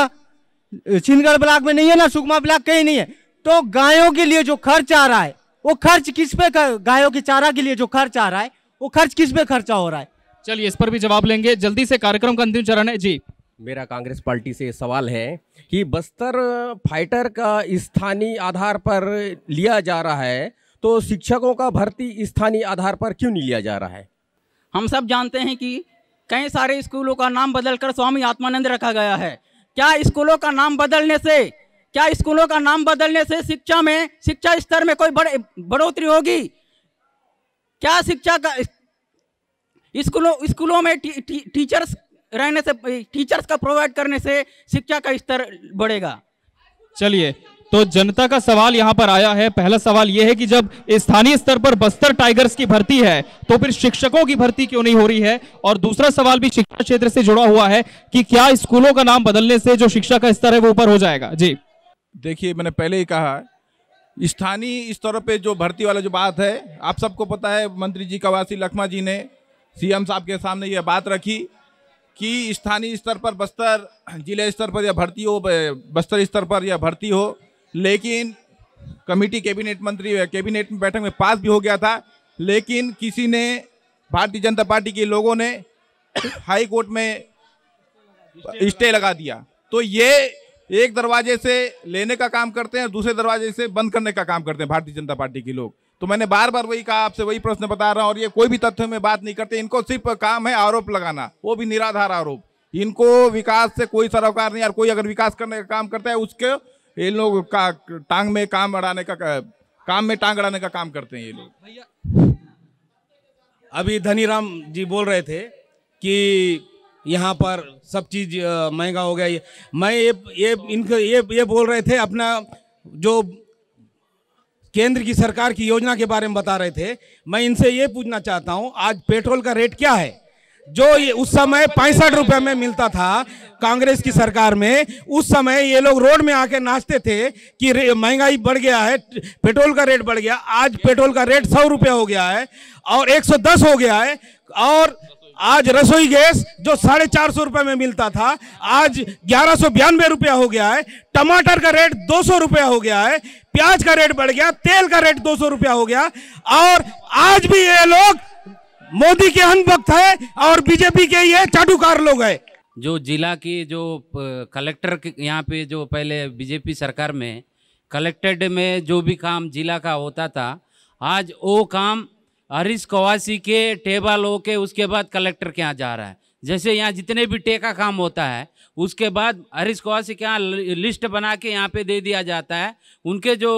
छिंदगढ़ ब्लॉक में नहीं है ना सुकमा ब्लॉक कहीं नहीं है तो गायों के लिए जो खर्च आ रहा है वो खर्च किस पे कर, गायों के चारा के लिए जो खर्च आ रहा है वो खर्च किस पे खर्चा हो रहा है चलिए इस पर भी जवाब लेंगे जल्दी से कार्यक्रम का अंतिम चरण है जी मेरा कांग्रेस पार्टी से सवाल है कि बस्तर फाइटर का स्थानीय आधार पर लिया जा रहा है तो शिक्षकों का भर्ती स्थानीय आधार पर क्यों नहीं लिया जा रहा है हम सब जानते हैं कि कई सारे स्कूलों का नाम बदलकर स्वामी आत्मानंद रखा गया है क्या स्कूलों का नाम बदलने से क्या स्कूलों का नाम बदलने से शिक्षा में शिक्षा स्तर में कोई बड़े बढ़ोतरी होगी क्या शिक्षा का स्कूलों स्कूलों में टी, टी, टीचर्स रहने से टीचर्स का प्रोवाइड करने से शिक्षा का स्तर बढ़ेगा चलिए तो जनता का सवाल यहां पर आया है पहला सवाल यह है कि जब स्थानीय स्तर पर बस्तर टाइगर्स की भर्ती है तो फिर शिक्षकों की भर्ती क्यों नहीं हो रही है और दूसरा सवाल भी शिक्षा क्षेत्र से जुड़ा हुआ है कि क्या स्कूलों का नाम बदलने से जो शिक्षा का स्तर है वो ऊपर हो जाएगा जी देखिए मैंने पहले ही कहा स्थानीय स्तर पर जो भर्ती वाला जो बात है आप सबको पता है मंत्री जी कवासी लखमा जी ने सीएम साहब के सामने यह बात रखी कि स्थानीय स्तर पर बस्तर जिला स्तर पर या भर्ती हो बस्तर स्तर पर या भर्ती हो लेकिन कमेटी कैबिनेट मंत्री कैबिनेट में बैठक में पास भी हो गया था लेकिन किसी ने भारतीय जनता पार्टी के लोगों ने हाई कोर्ट में स्टे लगा दिया तो ये एक दरवाजे से लेने का काम करते हैं दूसरे दरवाजे से बंद करने का काम करते हैं भारतीय जनता पार्टी के लोग तो मैंने बार बार वही कहा आपसे वही प्रश्न बता रहा हूं और ये कोई भी तथ्य में बात नहीं करते इनको सिर्फ काम है आरोप लगाना वो भी निराधार आरोप इनको विकास से कोई सरोकार नहीं और कोई अगर विकास करने का काम करता है उसके ये लोग का टांग में काम अड़ाने का काम में टांग अड़ाने का काम करते हैं ये लोग भैया अभी राम जी बोल रहे थे कि यहाँ पर सब चीज महंगा हो गया ये मैं ये ये इनके ये ये बोल रहे थे अपना जो केंद्र की सरकार की योजना के बारे में बता रहे थे मैं इनसे ये पूछना चाहता हूँ आज पेट्रोल का रेट क्या है जो ये उस समय पैंसठ रुपए में मिलता था कांग्रेस की सरकार में उस समय ये लोग रोड में आके नाचते थे कि महंगाई बढ़ गया है पेट्रोल का रेट बढ़ गया आज पेट्रोल का रेट सौ रुपया हो गया है और 110 हो गया है और आज रसोई गैस जो साढ़े चार सौ रुपये में मिलता था आज ग्यारह सौ बयानवे रुपया हो गया है टमाटर का रेट दो सौ रुपया हो गया है प्याज का रेट बढ़ गया तेल का रेट दो सौ रुपया हो गया और आज भी ये लोग मोदी के अन वक्त है और बीजेपी के ये चाटुकार लोग है जो जिला की जो कलेक्टर यहाँ पे जो पहले बीजेपी सरकार में कलेक्टेड में जो भी काम जिला का होता था आज वो काम हरीश कवासी के टेबल हो के उसके बाद कलेक्टर के यहाँ जा रहा है जैसे यहाँ जितने भी टे का काम होता है उसके बाद हरीश कवासी के यहाँ लिस्ट बना के यहाँ पे दे दिया जाता है उनके जो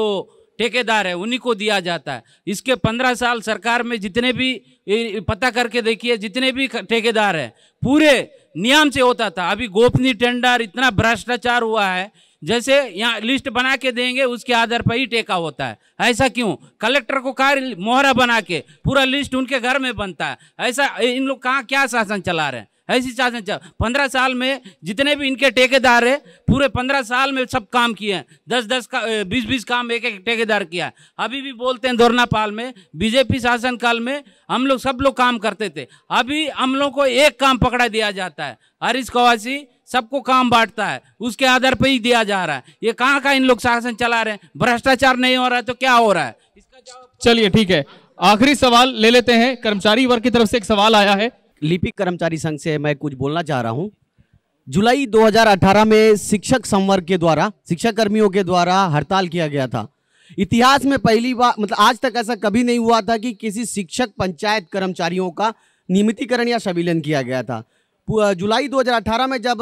ठेकेदार है उन्हीं को दिया जाता है इसके पंद्रह साल सरकार में जितने भी पता करके देखिए जितने भी ठेकेदार हैं पूरे नियम से होता था अभी गोपनीय टेंडर इतना भ्रष्टाचार हुआ है जैसे यहाँ लिस्ट बना के देंगे उसके आधार पर ही टेका होता है ऐसा क्यों कलेक्टर को कार्य मोहरा बना के पूरा लिस्ट उनके घर में बनता है ऐसा इन लोग कहाँ क्या शासन चला रहे हैं ऐसी शासन पंद्रह साल में जितने भी इनके ठेकेदार है पूरे पंद्रह साल में सब काम किए हैं दस दस का बीस बीस काम एक एक ठेकेदार किया है अभी भी बोलते हैं पाल में बीजेपी शासन काल में हम लोग सब लोग काम करते थे अभी हम लोग को एक काम पकड़ा दिया जाता है हरीश कवासी सबको काम बांटता है उसके आधार पर ही दिया जा रहा है ये कहाँ का इन लोग शासन चला रहे हैं भ्रष्टाचार नहीं हो रहा है तो क्या हो रहा है इसका चलिए ठीक है आखिरी सवाल ले लेते हैं कर्मचारी वर्ग की तरफ से एक सवाल आया है लिपिक कर्मचारी संघ से मैं कुछ बोलना चाह रहा हूँ जुलाई 2018 में शिक्षक संवर्ग के द्वारा शिक्षक कर्मियों के द्वारा हड़ताल किया गया था इतिहास में पहली बार मतलब आज तक ऐसा कभी नहीं हुआ था कि किसी शिक्षक पंचायत कर्मचारियों का नियमितीकरण या संविलन किया गया था जुलाई 2018 में जब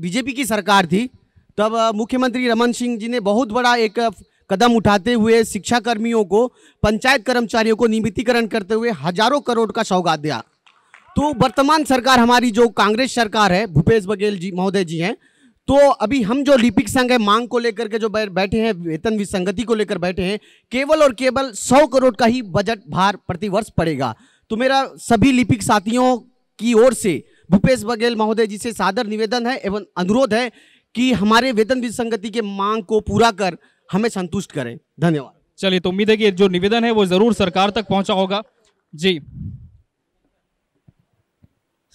बीजेपी की सरकार थी तब मुख्यमंत्री रमन सिंह जी ने बहुत बड़ा एक कदम उठाते हुए शिक्षा कर्मियों को पंचायत कर्मचारियों को नियमितीकरण करते हुए हजारों करोड़ का सौगात दिया तो वर्तमान सरकार हमारी जो कांग्रेस सरकार है भूपेश बघेल जी महोदय जी हैं तो अभी हम जो लिपिक संघ है मांग को लेकर के जो बैठे हैं वेतन विसंगति को लेकर बैठे हैं केवल और केवल सौ करोड़ का ही बजट भार प्रतिवर्ष पड़ेगा तो मेरा सभी लिपिक साथियों की ओर से भूपेश बघेल महोदय जी से सादर निवेदन है एवं अनुरोध है कि हमारे वेतन विसंगति के मांग को पूरा कर हमें संतुष्ट करें धन्यवाद चलिए तो उम्मीद है कि जो निवेदन है वो जरूर सरकार तक पहुंचा होगा जी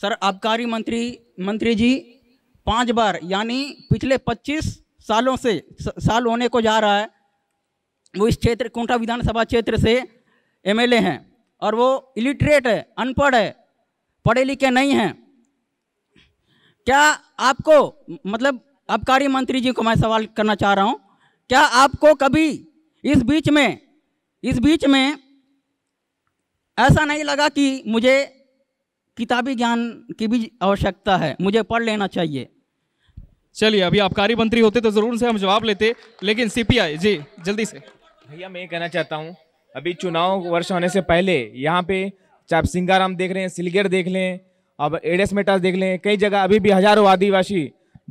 सर आबकारी मंत्री मंत्री जी पांच बार यानी पिछले 25 सालों से साल होने को जा रहा है वो इस क्षेत्र कुंटा विधानसभा क्षेत्र से एमएलए हैं और वो इलिटरेट है अनपढ़ है पढ़े लिखे नहीं हैं क्या आपको मतलब आबकारी मंत्री जी को मैं सवाल करना चाह रहा हूँ क्या आपको कभी इस बीच में इस बीच में ऐसा नहीं लगा कि मुझे किताबी ज्ञान की भी आवश्यकता है मुझे पढ़ लेना चाहिए चलिए अभी आबकारी मंत्री होते तो जरूर से हम जवाब लेते लेकिन सीपीआई जी जल्दी से भैया मैं कहना चाहता हूँ अभी चुनाव वर्ष होने से पहले यहाँ पे चाहे सिंगाराम देख रहे हैं सिलगेर देख लें अब एडेस मेटास देख लें कई जगह अभी भी हजारों आदिवासी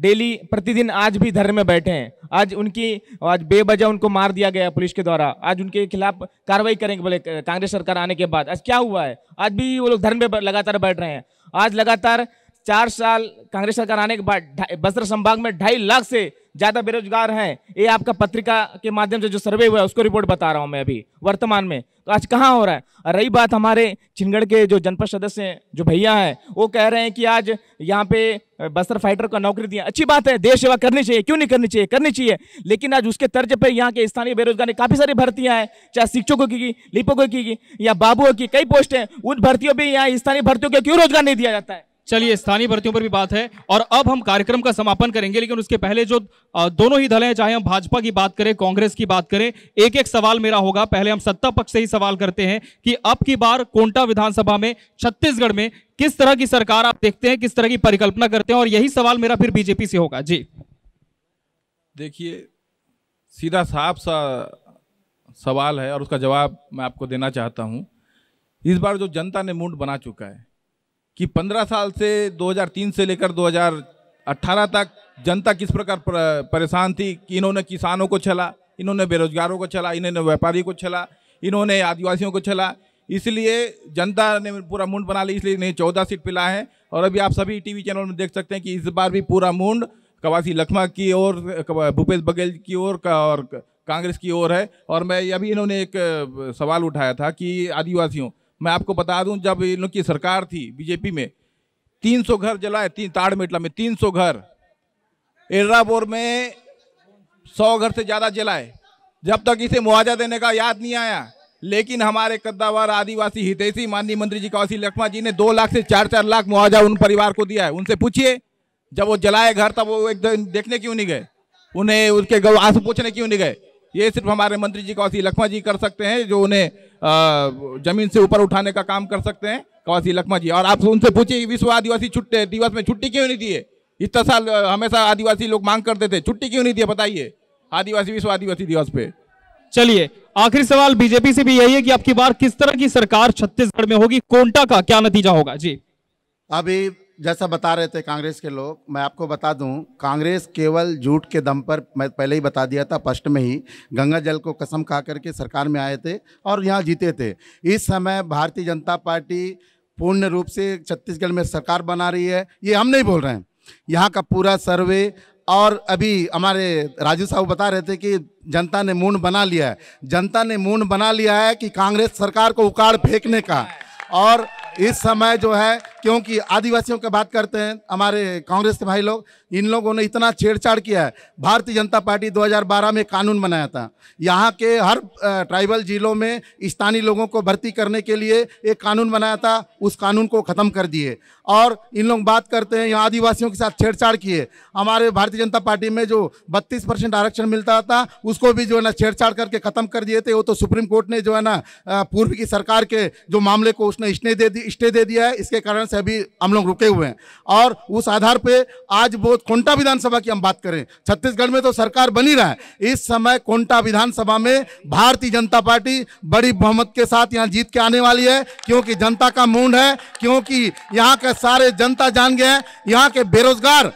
डेली प्रतिदिन आज भी धरने में बैठे हैं आज उनकी आज बेबजह उनको मार दिया गया पुलिस के द्वारा आज उनके खिलाफ कार्रवाई करेंगे बोले कांग्रेस सरकार आने के बाद आज क्या हुआ है आज भी वो लोग धरने में लगातार बैठ रहे हैं आज लगातार चार साल कांग्रेस सरकार आने के बाद बस्तर संभाग में ढाई लाख से ज़्यादा बेरोजगार हैं ये आपका पत्रिका के माध्यम से जो सर्वे हुआ है उसको रिपोर्ट बता रहा हूँ मैं अभी वर्तमान में तो आज कहाँ हो रहा है और रही बात हमारे छिंदगढ़ के जो जनपद सदस्य हैं जो भैया हैं वो कह रहे हैं कि आज यहाँ पे बस्तर फाइटर को नौकरी दिया अच्छी बात है देश सेवा करनी चाहिए क्यों नहीं करनी चाहिए करनी चाहिए लेकिन आज उसके तर्ज पर यहाँ के स्थानीय बेरोजगार ने काफ़ी सारी भर्तियाँ हैं चाहे शिक्षकों की लिपकों की या बाबुओं की कई पोस्ट हैं उन भर्तियों पर यहाँ स्थानीय भर्तियों को क्यों रोजगार नहीं दिया जाता है चलिए स्थानीय भर्तियों पर भी बात है और अब हम कार्यक्रम का समापन करेंगे लेकिन उसके पहले जो दोनों ही दल हैं चाहे हम भाजपा की बात करें कांग्रेस की बात करें एक एक सवाल मेरा होगा पहले हम सत्ता पक्ष से ही सवाल करते हैं कि अब की बार कोंटा विधानसभा में छत्तीसगढ़ में किस तरह की सरकार आप देखते हैं किस तरह की परिकल्पना करते हैं और यही सवाल मेरा फिर बीजेपी से होगा जी देखिए सीधा साफ सा सवाल है और उसका जवाब मैं आपको देना चाहता हूं इस बार जो जनता ने मूड बना चुका है कि 15 साल से 2003 से लेकर 2018 तक जनता किस प्रकार परेशान थी कि इन्होंने किसानों को छला इन्होंने बेरोजगारों को छला इन्होंने व्यापारी को छला इन्होंने आदिवासियों को छला इसलिए जनता ने पूरा मुंड बना ली इसलिए इन्हें चौदह सीट पिला है और अभी आप सभी टीवी चैनल में देख सकते हैं कि इस बार भी पूरा मुंड कवासी लखमा की ओर भूपेश बघेल की ओर और कांग्रेस की ओर है और मैं अभी इन्होंने एक सवाल उठाया था कि आदिवासियों मैं आपको बता दूं जब इन लोग की सरकार थी बीजेपी में 300 घर जलाए तीन ताड़ मेटला में 300 घर एर्राबोर में 100 घर से ज़्यादा जलाए जब तक इसे मुआवजा देने का याद नहीं आया लेकिन हमारे कद्दावर आदिवासी हितैषी माननीय मंत्री जी कौशी लखमा जी ने दो लाख से चार चार लाख मुआवजा उन परिवार को दिया है उनसे पूछिए जब वो जलाए घर तब वो एक देखने क्यों नहीं गए उन्हें उसके आंसू पूछने क्यों नहीं गए ये सिर्फ हमारे मंत्री जी कौशी लखमा जी कर सकते हैं जो उन्हें जमीन से ऊपर उठाने का काम कर सकते हैं कौशी लखमा जी और आप उनसे पूछिए विश्व आदिवासी छुट्टे दिवस में छुट्टी क्यों नहीं दिए इतना साल हमेशा आदिवासी लोग मांग करते थे छुट्टी क्यों नहीं दिए बताइए आदिवासी विश्व आदिवासी दिवस पे चलिए आखिरी सवाल बीजेपी से भी यही है कि आपकी बार किस तरह की सरकार छत्तीसगढ़ में होगी कोंटा का क्या नतीजा होगा जी अभी जैसा बता रहे थे कांग्रेस के लोग मैं आपको बता दूं कांग्रेस केवल झूठ के दम पर मैं पहले ही बता दिया था फर्स्ट में ही गंगा जल को कसम खा करके सरकार में आए थे और यहाँ जीते थे इस समय भारतीय जनता पार्टी पूर्ण रूप से छत्तीसगढ़ में सरकार बना रही है ये हम नहीं बोल रहे हैं यहाँ का पूरा सर्वे और अभी हमारे राजू साहब बता रहे थे कि जनता ने मून बना लिया है जनता ने मून बना लिया है कि कांग्रेस सरकार को उकाड़ फेंकने का और इस समय जो है क्योंकि आदिवासियों की बात करते हैं हमारे कांग्रेस के भाई लोग इन लोगों ने इतना छेड़छाड़ किया है भारतीय जनता पार्टी 2012 में कानून बनाया था यहाँ के हर ट्राइबल जिलों में स्थानीय लोगों को भर्ती करने के लिए एक कानून बनाया था उस कानून को ख़त्म कर दिए और इन लोग बात करते हैं यहाँ आदिवासियों के साथ छेड़छाड़ किए हमारे भारतीय जनता पार्टी में जो बत्तीस परसेंट आरक्षण मिलता था उसको भी जो है ना छेड़छाड़ करके ख़त्म कर दिए थे वो तो सुप्रीम कोर्ट ने जो है ना पूर्व की सरकार के जो मामले को उसने स्टे दे दी स्टे दे दिया है इसके कारण से अभी हम लोग रुके हुए हैं और उस आधार पर आज वो कोंटा विधानसभा की हम बात करें छत्तीसगढ़ में तो सरकार बनी रहा है इस समय कोंटा विधानसभा में भारतीय जनता पार्टी बड़ी बहुमत के साथ यहाँ जीत के आने वाली है क्योंकि जनता का मूड है क्योंकि यहाँ का सारे जनता जान गए यहाँ के बेरोजगार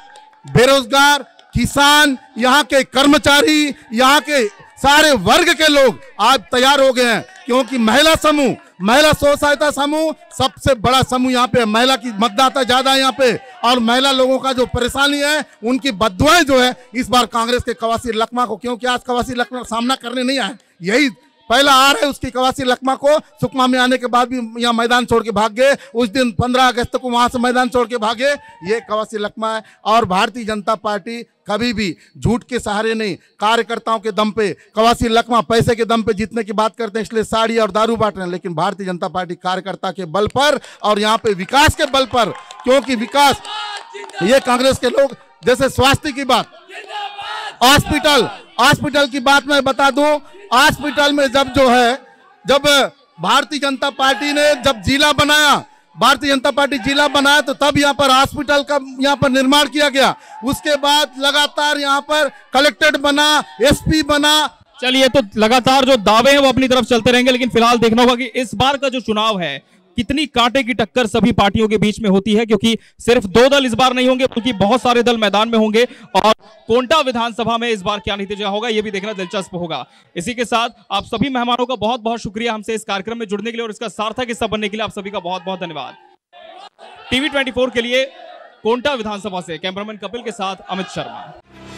बेरोजगार किसान यहाँ के कर्मचारी यहाँ के सारे वर्ग के लोग आज तैयार हो गए हैं क्योंकि महिला समूह महिला स्व सहायता समूह सबसे बड़ा समूह यहाँ पे महिला की मतदाता ज्यादा है यहाँ पे और महिला लोगों का जो परेशानी है उनकी बदवाएं जो है इस बार कांग्रेस के कवासी लकमा को क्योंकि आज कवासी लकमा सामना करने नहीं आए यही पहला आ रहे उसकी कवासी लकमा को सुकमा में आने के बाद भी यहाँ मैदान छोड़ के भाग गए उस दिन 15 अगस्त को वहाँ से मैदान छोड़ के भागे ये कवासी लकमा है और भारतीय जनता पार्टी कभी भी झूठ के सहारे नहीं कार्यकर्ताओं के दम पे कवासी लकमा पैसे के दम पे जीतने की बात करते हैं इसलिए साड़ी और दारू बांट रहे हैं लेकिन भारतीय जनता पार्टी कार्यकर्ता के बल पर और यहाँ पे विकास के बल पर क्योंकि विकास ये कांग्रेस के लोग जैसे स्वास्थ्य की बात हॉस्पिटल हॉस्पिटल की बात मैं बता दू हॉस्पिटल में जब जो है जब भारतीय जनता पार्टी ने जब जिला बनाया भारतीय जनता पार्टी जिला बनाया तो तब यहाँ पर हॉस्पिटल का यहाँ पर निर्माण किया गया उसके बाद लगातार यहाँ पर कलेक्टर बना एसपी बना चलिए तो लगातार जो दावे हैं वो अपनी तरफ चलते रहेंगे लेकिन फिलहाल देखना होगा कि इस बार का जो चुनाव है कितनी कांटे की टक्कर सभी पार्टियों के बीच में होती है क्योंकि सिर्फ दो दल इस बार नहीं होंगे बल्कि बहुत सारे दल मैदान में होंगे और कोंटा विधानसभा में इस बार क्या नतीजा होगा यह भी देखना दिलचस्प होगा इसी के साथ आप सभी मेहमानों का बहुत बहुत शुक्रिया हमसे इस कार्यक्रम में जुड़ने के लिए और इसका सार्थक हिस्सा बनने के लिए आप सभी का बहुत बहुत धन्यवाद टीवी ट्वेंटी के लिए कोंटा विधानसभा से कैमरामैन कपिल के साथ अमित शर्मा